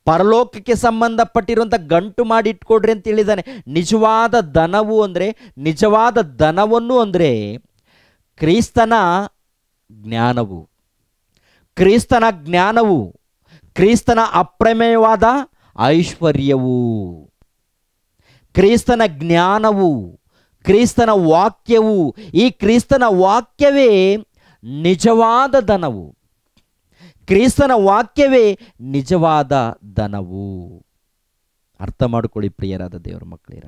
ಪರಲೋಕಕ್ಕೆ ಸಂಬಂಧಪಟ್ಟಿರುವಂಥ ಗಂಟು ಮಾಡಿಟ್ಕೊಡ್ರಿ ಅಂತ ಹೇಳಿದ್ದಾನೆ ನಿಜವಾದ ಧನವು ಅಂದರೆ ನಿಜವಾದ ಧನವನ್ನು ಅಂದರೆ ಕ್ರಿಸ್ತನ ಜ್ಞಾನವು ಕ್ರಿಸ್ತನ ಜ್ಞಾನವು ಕ್ರಿಸ್ತನ ಅಪ್ರಮೇಯವಾದ ಐಶ್ವರ್ಯವು ಕ್ರಿಸ್ತನ ಜ್ಞಾನವು ಕ್ರಿಸ್ತನ ವಾಕ್ಯವು ಈ ಕ್ರಿಸ್ತನ ವಾಕ್ಯವೇ ನಿಜವಾದ ಧನವು ಕ್ರಿಸ್ತನ ವಾಕ್ಯವೇ ನಿಜವಾದ ಧನವು ಅರ್ಥ ಮಾಡಿಕೊಳ್ಳಿ ಪ್ರಿಯರಾದ ದೇವರ ಮಕ್ಕಳಿರ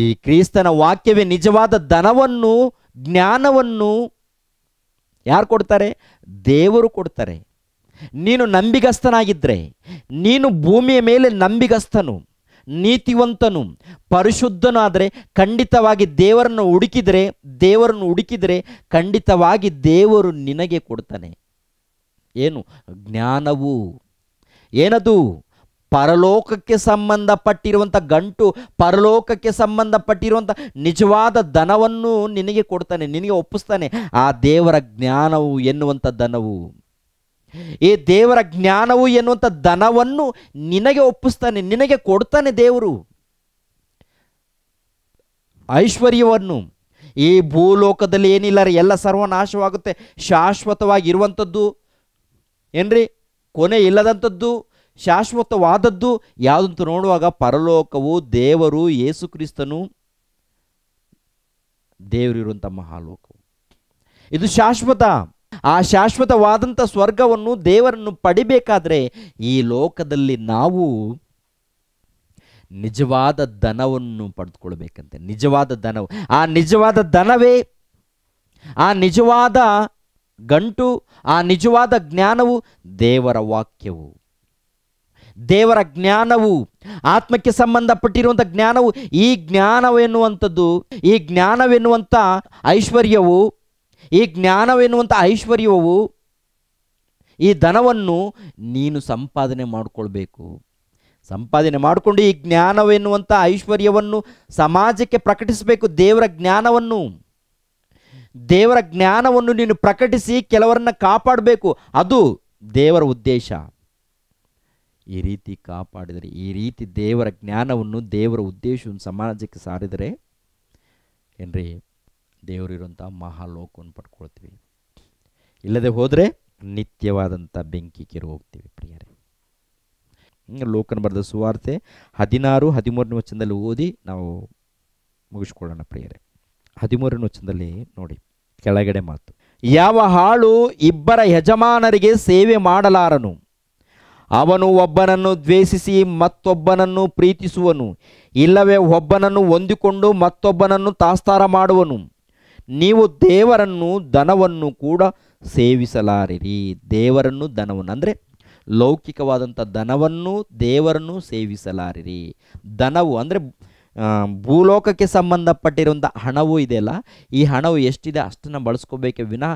ಈ ಕ್ರಿಸ್ತನ ವಾಕ್ಯವೇ ನಿಜವಾದ ಧನವನ್ನು ಜ್ಞಾನವನ್ನು ಯಾರು ಕೊಡ್ತಾರೆ ದೇವರು ಕೊಡ್ತಾರೆ ನೀನು ನಂಬಿಗಸ್ತನಾಗಿದ್ದರೆ ನೀನು ಭೂಮಿಯ ಮೇಲೆ ನಂಬಿಗಸ್ತನು ನೀತಿವಂತನು ಪರಿಶುದ್ಧನಾದರೆ ಆದರೆ ಖಂಡಿತವಾಗಿ ದೇವರನ್ನು ಹುಡುಕಿದರೆ ದೇವರನ್ನು ಹುಡುಕಿದರೆ ಖಂಡಿತವಾಗಿ ದೇವರು ನಿನಗೆ ಕೊಡ್ತಾನೆ ಏನು ಜ್ಞಾನವು ಏನದು ಪರಲೋಕಕ್ಕೆ ಸಂಬಂಧಪಟ್ಟಿರುವಂಥ ಗಂಟು ಪರಲೋಕಕ್ಕೆ ಸಂಬಂಧಪಟ್ಟಿರುವಂಥ ನಿಜವಾದ ದನವನ್ನು ನಿನಗೆ ಕೊಡ್ತಾನೆ ನಿನಗೆ ಒಪ್ಪಿಸ್ತಾನೆ ಆ ದೇವರ ಜ್ಞಾನವು ಎನ್ನುವಂಥ ಧನವು ಈ ದೇವರ ಜ್ಞಾನವು ಎನ್ನುವಂಥ ದನವನ್ನು ನಿನಗೆ ಒಪ್ಪಿಸ್ತಾನೆ ನಿನಗೆ ಕೊಡ್ತಾನೆ ದೇವರು ಐಶ್ವರ್ಯವನ್ನು ಈ ಭೂಲೋಕದಲ್ಲಿ ಏನಿಲ್ಲ ರೀ ಎಲ್ಲ ಸರ್ವನಾಶವಾಗುತ್ತೆ ಶಾಶ್ವತವಾಗಿರುವಂಥದ್ದು ಏನ್ರಿ ಕೊನೆ ಇಲ್ಲದಂಥದ್ದು ಶಾಶ್ವತವಾದದ್ದು ಯಾವುದಂತ ನೋಡುವಾಗ ಪರಲೋಕವು ದೇವರು ಯೇಸುಕ್ರಿಸ್ತನು ದೇವರಿರುವಂಥ ಮಹಾಲೋಕವು ಇದು ಶಾಶ್ವತ ಆ ಶಾಶ್ವತವಾದಂಥ ಸ್ವರ್ಗವನ್ನು ದೇವರನ್ನು ಪಡಿಬೇಕಾದ್ರೆ ಈ ಲೋಕದಲ್ಲಿ ನಾವು ನಿಜವಾದ ದನವನ್ನು ಪಡೆದುಕೊಳ್ಬೇಕಂತೆ ನಿಜವಾದ ದನವು ಆ ನಿಜವಾದ ದನವೇ ಆ ನಿಜವಾದ ಗಂಟು ಆ ನಿಜವಾದ ಜ್ಞಾನವು ದೇವರ ವಾಕ್ಯವು ದೇವರ ಜ್ಞಾನವು ಆತ್ಮಕ್ಕೆ ಸಂಬಂಧಪಟ್ಟಿರುವಂಥ ಜ್ಞಾನವು ಈ ಜ್ಞಾನವೆನ್ನುವಂಥದ್ದು ಈ ಜ್ಞಾನವೆನ್ನುವಂಥ ಐಶ್ವರ್ಯವು ಈ ಜ್ಞಾನವೆನ್ನುವಂಥ ಐಶ್ವರ್ಯವು ಈ ಧನವನ್ನು ನೀನು ಸಂಪಾದನೆ ಮಾಡಿಕೊಳ್ಬೇಕು ಸಂಪಾದನೆ ಮಾಡಿಕೊಂಡು ಈ ಜ್ಞಾನವೆನ್ನುವಂಥ ಐಶ್ವರ್ಯವನ್ನು ಸಮಾಜಕ್ಕೆ ಪ್ರಕಟಿಸಬೇಕು ದೇವರ ಜ್ಞಾನವನ್ನು ದೇವರ ಜ್ಞಾನವನ್ನು ನೀನು ಪ್ರಕಟಿಸಿ ಕೆಲವರನ್ನ ಕಾಪಾಡಬೇಕು ಅದು ದೇವರ ಉದ್ದೇಶ ಈ ರೀತಿ ಕಾಪಾಡಿದರೆ ಈ ರೀತಿ ದೇವರ ಜ್ಞಾನವನ್ನು ದೇವರ ಉದ್ದೇಶವನ್ನು ಸಮಾಜಕ್ಕೆ ಸಾರಿದರೆ ಏನ್ರಿ ದೇವರಿರುವಂಥ ಮಹಾಲೋಕವನ್ನು ಪಡ್ಕೊಳ್ತೀವಿ ಇಲ್ಲದೆ ಹೋದರೆ ನಿತ್ಯವಾದಂಥ ಬೆಂಕಿ ಕಿರು ಹೋಗ್ತೀವಿ ಪ್ರಿಯರೇ ಲೋಕನ ಬರೆದ ಸುವಾರ್ತೆ ಹದಿನಾರು ಹದಿಮೂರನೇ ವಚನದಲ್ಲಿ ಓದಿ ನಾವು ಮುಗಿಸ್ಕೊಳ್ಳೋಣ ಪ್ರಿಯರೇ ಹದಿಮೂರನೇ ವಚನದಲ್ಲಿ ನೋಡಿ ಕೆಳಗಡೆ ಮಾತು ಯಾವ ಹಾಳು ಇಬ್ಬರ ಯಜಮಾನರಿಗೆ ಸೇವೆ ಮಾಡಲಾರನು ಅವನು ಒಬ್ಬನನ್ನು ದ್ವೇಷಿಸಿ ಮತ್ತೊಬ್ಬನನ್ನು ಪ್ರೀತಿಸುವನು ಇಲ್ಲವೇ ಒಬ್ಬನನ್ನು ಹೊಂದಿಕೊಂಡು ಮತ್ತೊಬ್ಬನನ್ನು ತಾಸ್ತಾರ ಮಾಡುವನು ನೀವು ದೇವರನ್ನು ಧನವನ್ನು ಕೂಡ ಸೇವಿಸಲಾರಿರಿ ದೇವರನ್ನು ಧನವನ್ನು ಅಂದರೆ ಲೌಕಿಕವಾದಂಥ ಧನವನ್ನು ದೇವರನ್ನು ಸೇವಿಸಲಾರಿರಿ ಧನವು ಅಂದರೆ ಭೂಲೋಕಕ್ಕೆ ಸಂಬಂಧಪಟ್ಟಿರುವಂಥ ಹಣವೂ ಇದೆಯಲ್ಲ ಈ ಹಣವು ಎಷ್ಟಿದೆ ಅಷ್ಟನ್ನು ಬಳಸ್ಕೋಬೇಕೆ ವಿನಃ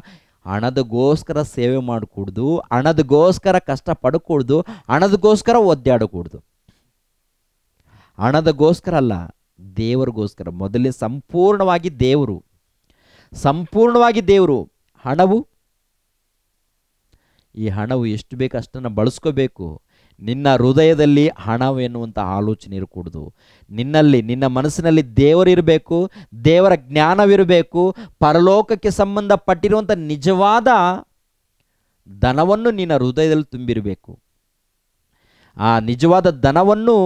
ಹಣದಗೋಸ್ಕರ ಸೇವೆ ಮಾಡಿಕೂಡ್ದು ಹಣದಗೋಸ್ಕರ ಕಷ್ಟ ಪಡಕೂಡ್ದು ಹಣದಗೋಸ್ಕರ ಒದ್ದಾಡಕೂಡ್ದು ಹಣದಗೋಸ್ಕರ ಅಲ್ಲ ದೇವರಿಗೋಸ್ಕರ ಮೊದಲೇ ಸಂಪೂರ್ಣವಾಗಿ ದೇವರು ಸಂಪೂರ್ಣವಾಗಿ ದೇವರು ಹಣವು ಈ ಹಣವು ಎಷ್ಟು ಬೇಕು ಅಷ್ಟನ್ನು ಬಳಸ್ಕೋಬೇಕು ನಿನ್ನ ಹೃದಯದಲ್ಲಿ ಎನ್ನುವಂಥ ಆಲೋಚನೆ ಇರಕೂಡ್ದು ನಿನ್ನಲ್ಲಿ ನಿನ್ನ ಮನಸ್ಸಿನಲ್ಲಿ ದೇವರಿರಬೇಕು ದೇವರ ಜ್ಞಾನವಿರಬೇಕು ಪರಲೋಕಕ್ಕೆ ಸಂಬಂಧಪಟ್ಟಿರುವಂಥ ನಿಜವಾದ ದನವನ್ನು ನಿನ್ನ ಹೃದಯದಲ್ಲಿ ತುಂಬಿರಬೇಕು ಆ ನಿಜವಾದ ದನವನ್ನು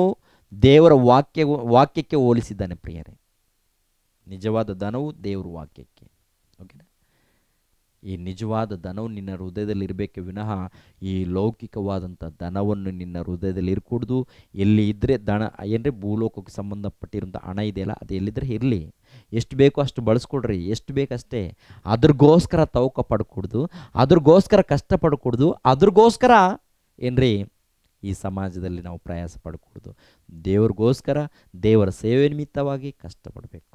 ದೇವರ ವಾಕ್ಯ ವಾಕ್ಯಕ್ಕೆ ಹೋಲಿಸಿದ್ದಾನೆ ಪ್ರಿಯರೇ ನಿಜವಾದ ಧನವು ದೇವರ ವಾಕ್ಯಕ್ಕೆ ಓಕೆನಾ ಈ ನಿಜವಾದ ಧನವು ನಿನ್ನ ಹೃದಯದಲ್ಲಿ ಇರಬೇಕೆ ವಿನಃ ಈ ಲೌಕಿಕವಾದಂಥ ಧನವನ್ನು ನಿನ್ನ ಹೃದಯದಲ್ಲಿ ಇರಕೂಡ್ದು ಎಲ್ಲಿ ಇದ್ದರೆ ದನ ಏನಂದರೆ ಭೂಲೋಕಕ್ಕೆ ಸಂಬಂಧಪಟ್ಟಿರುವಂಥ ಹಣ ಇದೆಯಲ್ಲ ಅದು ಎಲ್ಲಿದ್ದರೆ ಇರಲಿ ಎಷ್ಟು ಬೇಕೋ ಅಷ್ಟು ಬಳಸ್ಕೊಡ್ರಿ ಎಷ್ಟು ಬೇಕಷ್ಟೇ ಅದ್ರಗೋಸ್ಕರ ತವಕ ಪಡ್ಕೊಡ್ದು ಅದ್ರಗೋಸ್ಕರ ಕಷ್ಟ ಪಡ್ಕೊಡ್ದು ಅದ್ರಗೋಸ್ಕರ ಏನ್ರಿ ಈ ಸಮಾಜದಲ್ಲಿ ನಾವು ಪ್ರಯಾಸ ಪಡ್ಕೊಡ್ದು ದೇವ್ರಿಗೋಸ್ಕರ ದೇವರ ಸೇವೆ ನಿಮಿತ್ತವಾಗಿ ಕಷ್ಟಪಡಬೇಕು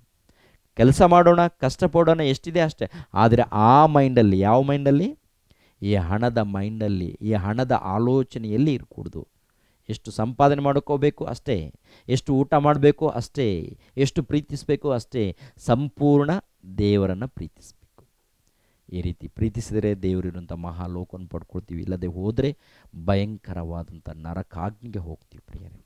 ಕೆಲಸ ಮಾಡೋಣ ಕಷ್ಟಪಡೋಣ ಎಷ್ಟಿದೆ ಅಷ್ಟೇ ಆದರೆ ಆ ಮೈಂಡಲ್ಲಿ ಯಾವ ಮೈಂಡಲ್ಲಿ ಈ ಹಣದ ಮೈಂಡಲ್ಲಿ ಈ ಹಣದ ಆಲೋಚನೆಯಲ್ಲಿ ಇರಕೂಡ್ದು ಎಷ್ಟು ಸಂಪಾದನೆ ಮಾಡ್ಕೋಬೇಕು ಅಷ್ಟೇ ಎಷ್ಟು ಊಟ ಮಾಡಬೇಕು ಅಷ್ಟೇ ಎಷ್ಟು ಪ್ರೀತಿಸಬೇಕು ಅಷ್ಟೇ ಸಂಪೂರ್ಣ ದೇವರನ್ನು ಪ್ರೀತಿಸಬೇಕು ಈ ರೀತಿ ಪ್ರೀತಿಸಿದರೆ ದೇವರಿರುವಂಥ ಮಹಾಲೋಕವನ್ನು ಪಡ್ಕೊಳ್ತೀವಿ ಇಲ್ಲದೆ ಹೋದರೆ ಭಯಂಕರವಾದಂಥ ನರಕಾಗ್ನಿಗೆ ಹೋಗ್ತೀವಿ ಪ್ರಿಯರೇ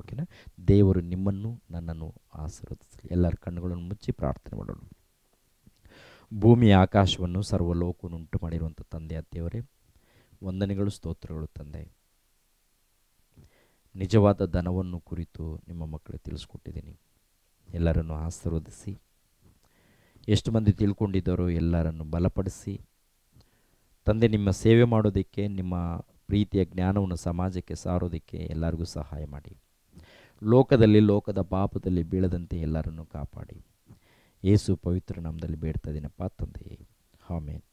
ಓಕೆನಾ ದೇವರು ನಿಮ್ಮನ್ನು ನನ್ನನ್ನು ಆಶೀರ್ವದಿಸಲಿ ಎಲ್ಲರ ಕಣ್ಣುಗಳನ್ನು ಮುಚ್ಚಿ ಪ್ರಾರ್ಥನೆ ಮಾಡೋಣ ಭೂಮಿಯ ಆಕಾಶವನ್ನು ಸರ್ವಲೋಕವನ್ನುಂಟು ಮಾಡಿರುವಂಥ ತಂದೆ ದೇವರೇ ವಂದನೆಗಳು ಸ್ತೋತ್ರಗಳು ತಂದೆ ನಿಜವಾದ ಧನವನ್ನು ಕುರಿತು ನಿಮ್ಮ ಮಕ್ಕಳಿಗೆ ತಿಳಿಸ್ಕೊಟ್ಟಿದ್ದೀನಿ ಎಲ್ಲರನ್ನು ಆಶೀರ್ವದಿಸಿ ಎಷ್ಟು ಮಂದಿ ತಿಳ್ಕೊಂಡಿದ್ದಾರೋ ಎಲ್ಲರನ್ನು ಬಲಪಡಿಸಿ ತಂದೆ ನಿಮ್ಮ ಸೇವೆ ಮಾಡೋದಕ್ಕೆ ನಿಮ್ಮ ಪ್ರೀತಿಯ ಜ್ಞಾನವನ್ನು ಸಮಾಜಕ್ಕೆ ಸಾರೋದಕ್ಕೆ ಎಲ್ಲರಿಗೂ ಸಹಾಯ ಮಾಡಿ ಲೋಕದಲ್ಲಿ ಲೋಕದ ಪಾಪದಲ್ಲಿ ಬೀಳದಂತೆ ಎಲ್ಲರನ್ನು ಕಾಪಾಡಿ ಏಸು ಪವಿತ್ರ ನಾಮದಲ್ಲಿ ಬೇಡ್ತಾ ಇದೀನಪ್ಪ ತಂದೆಯೇ ಆಮೇಲೆ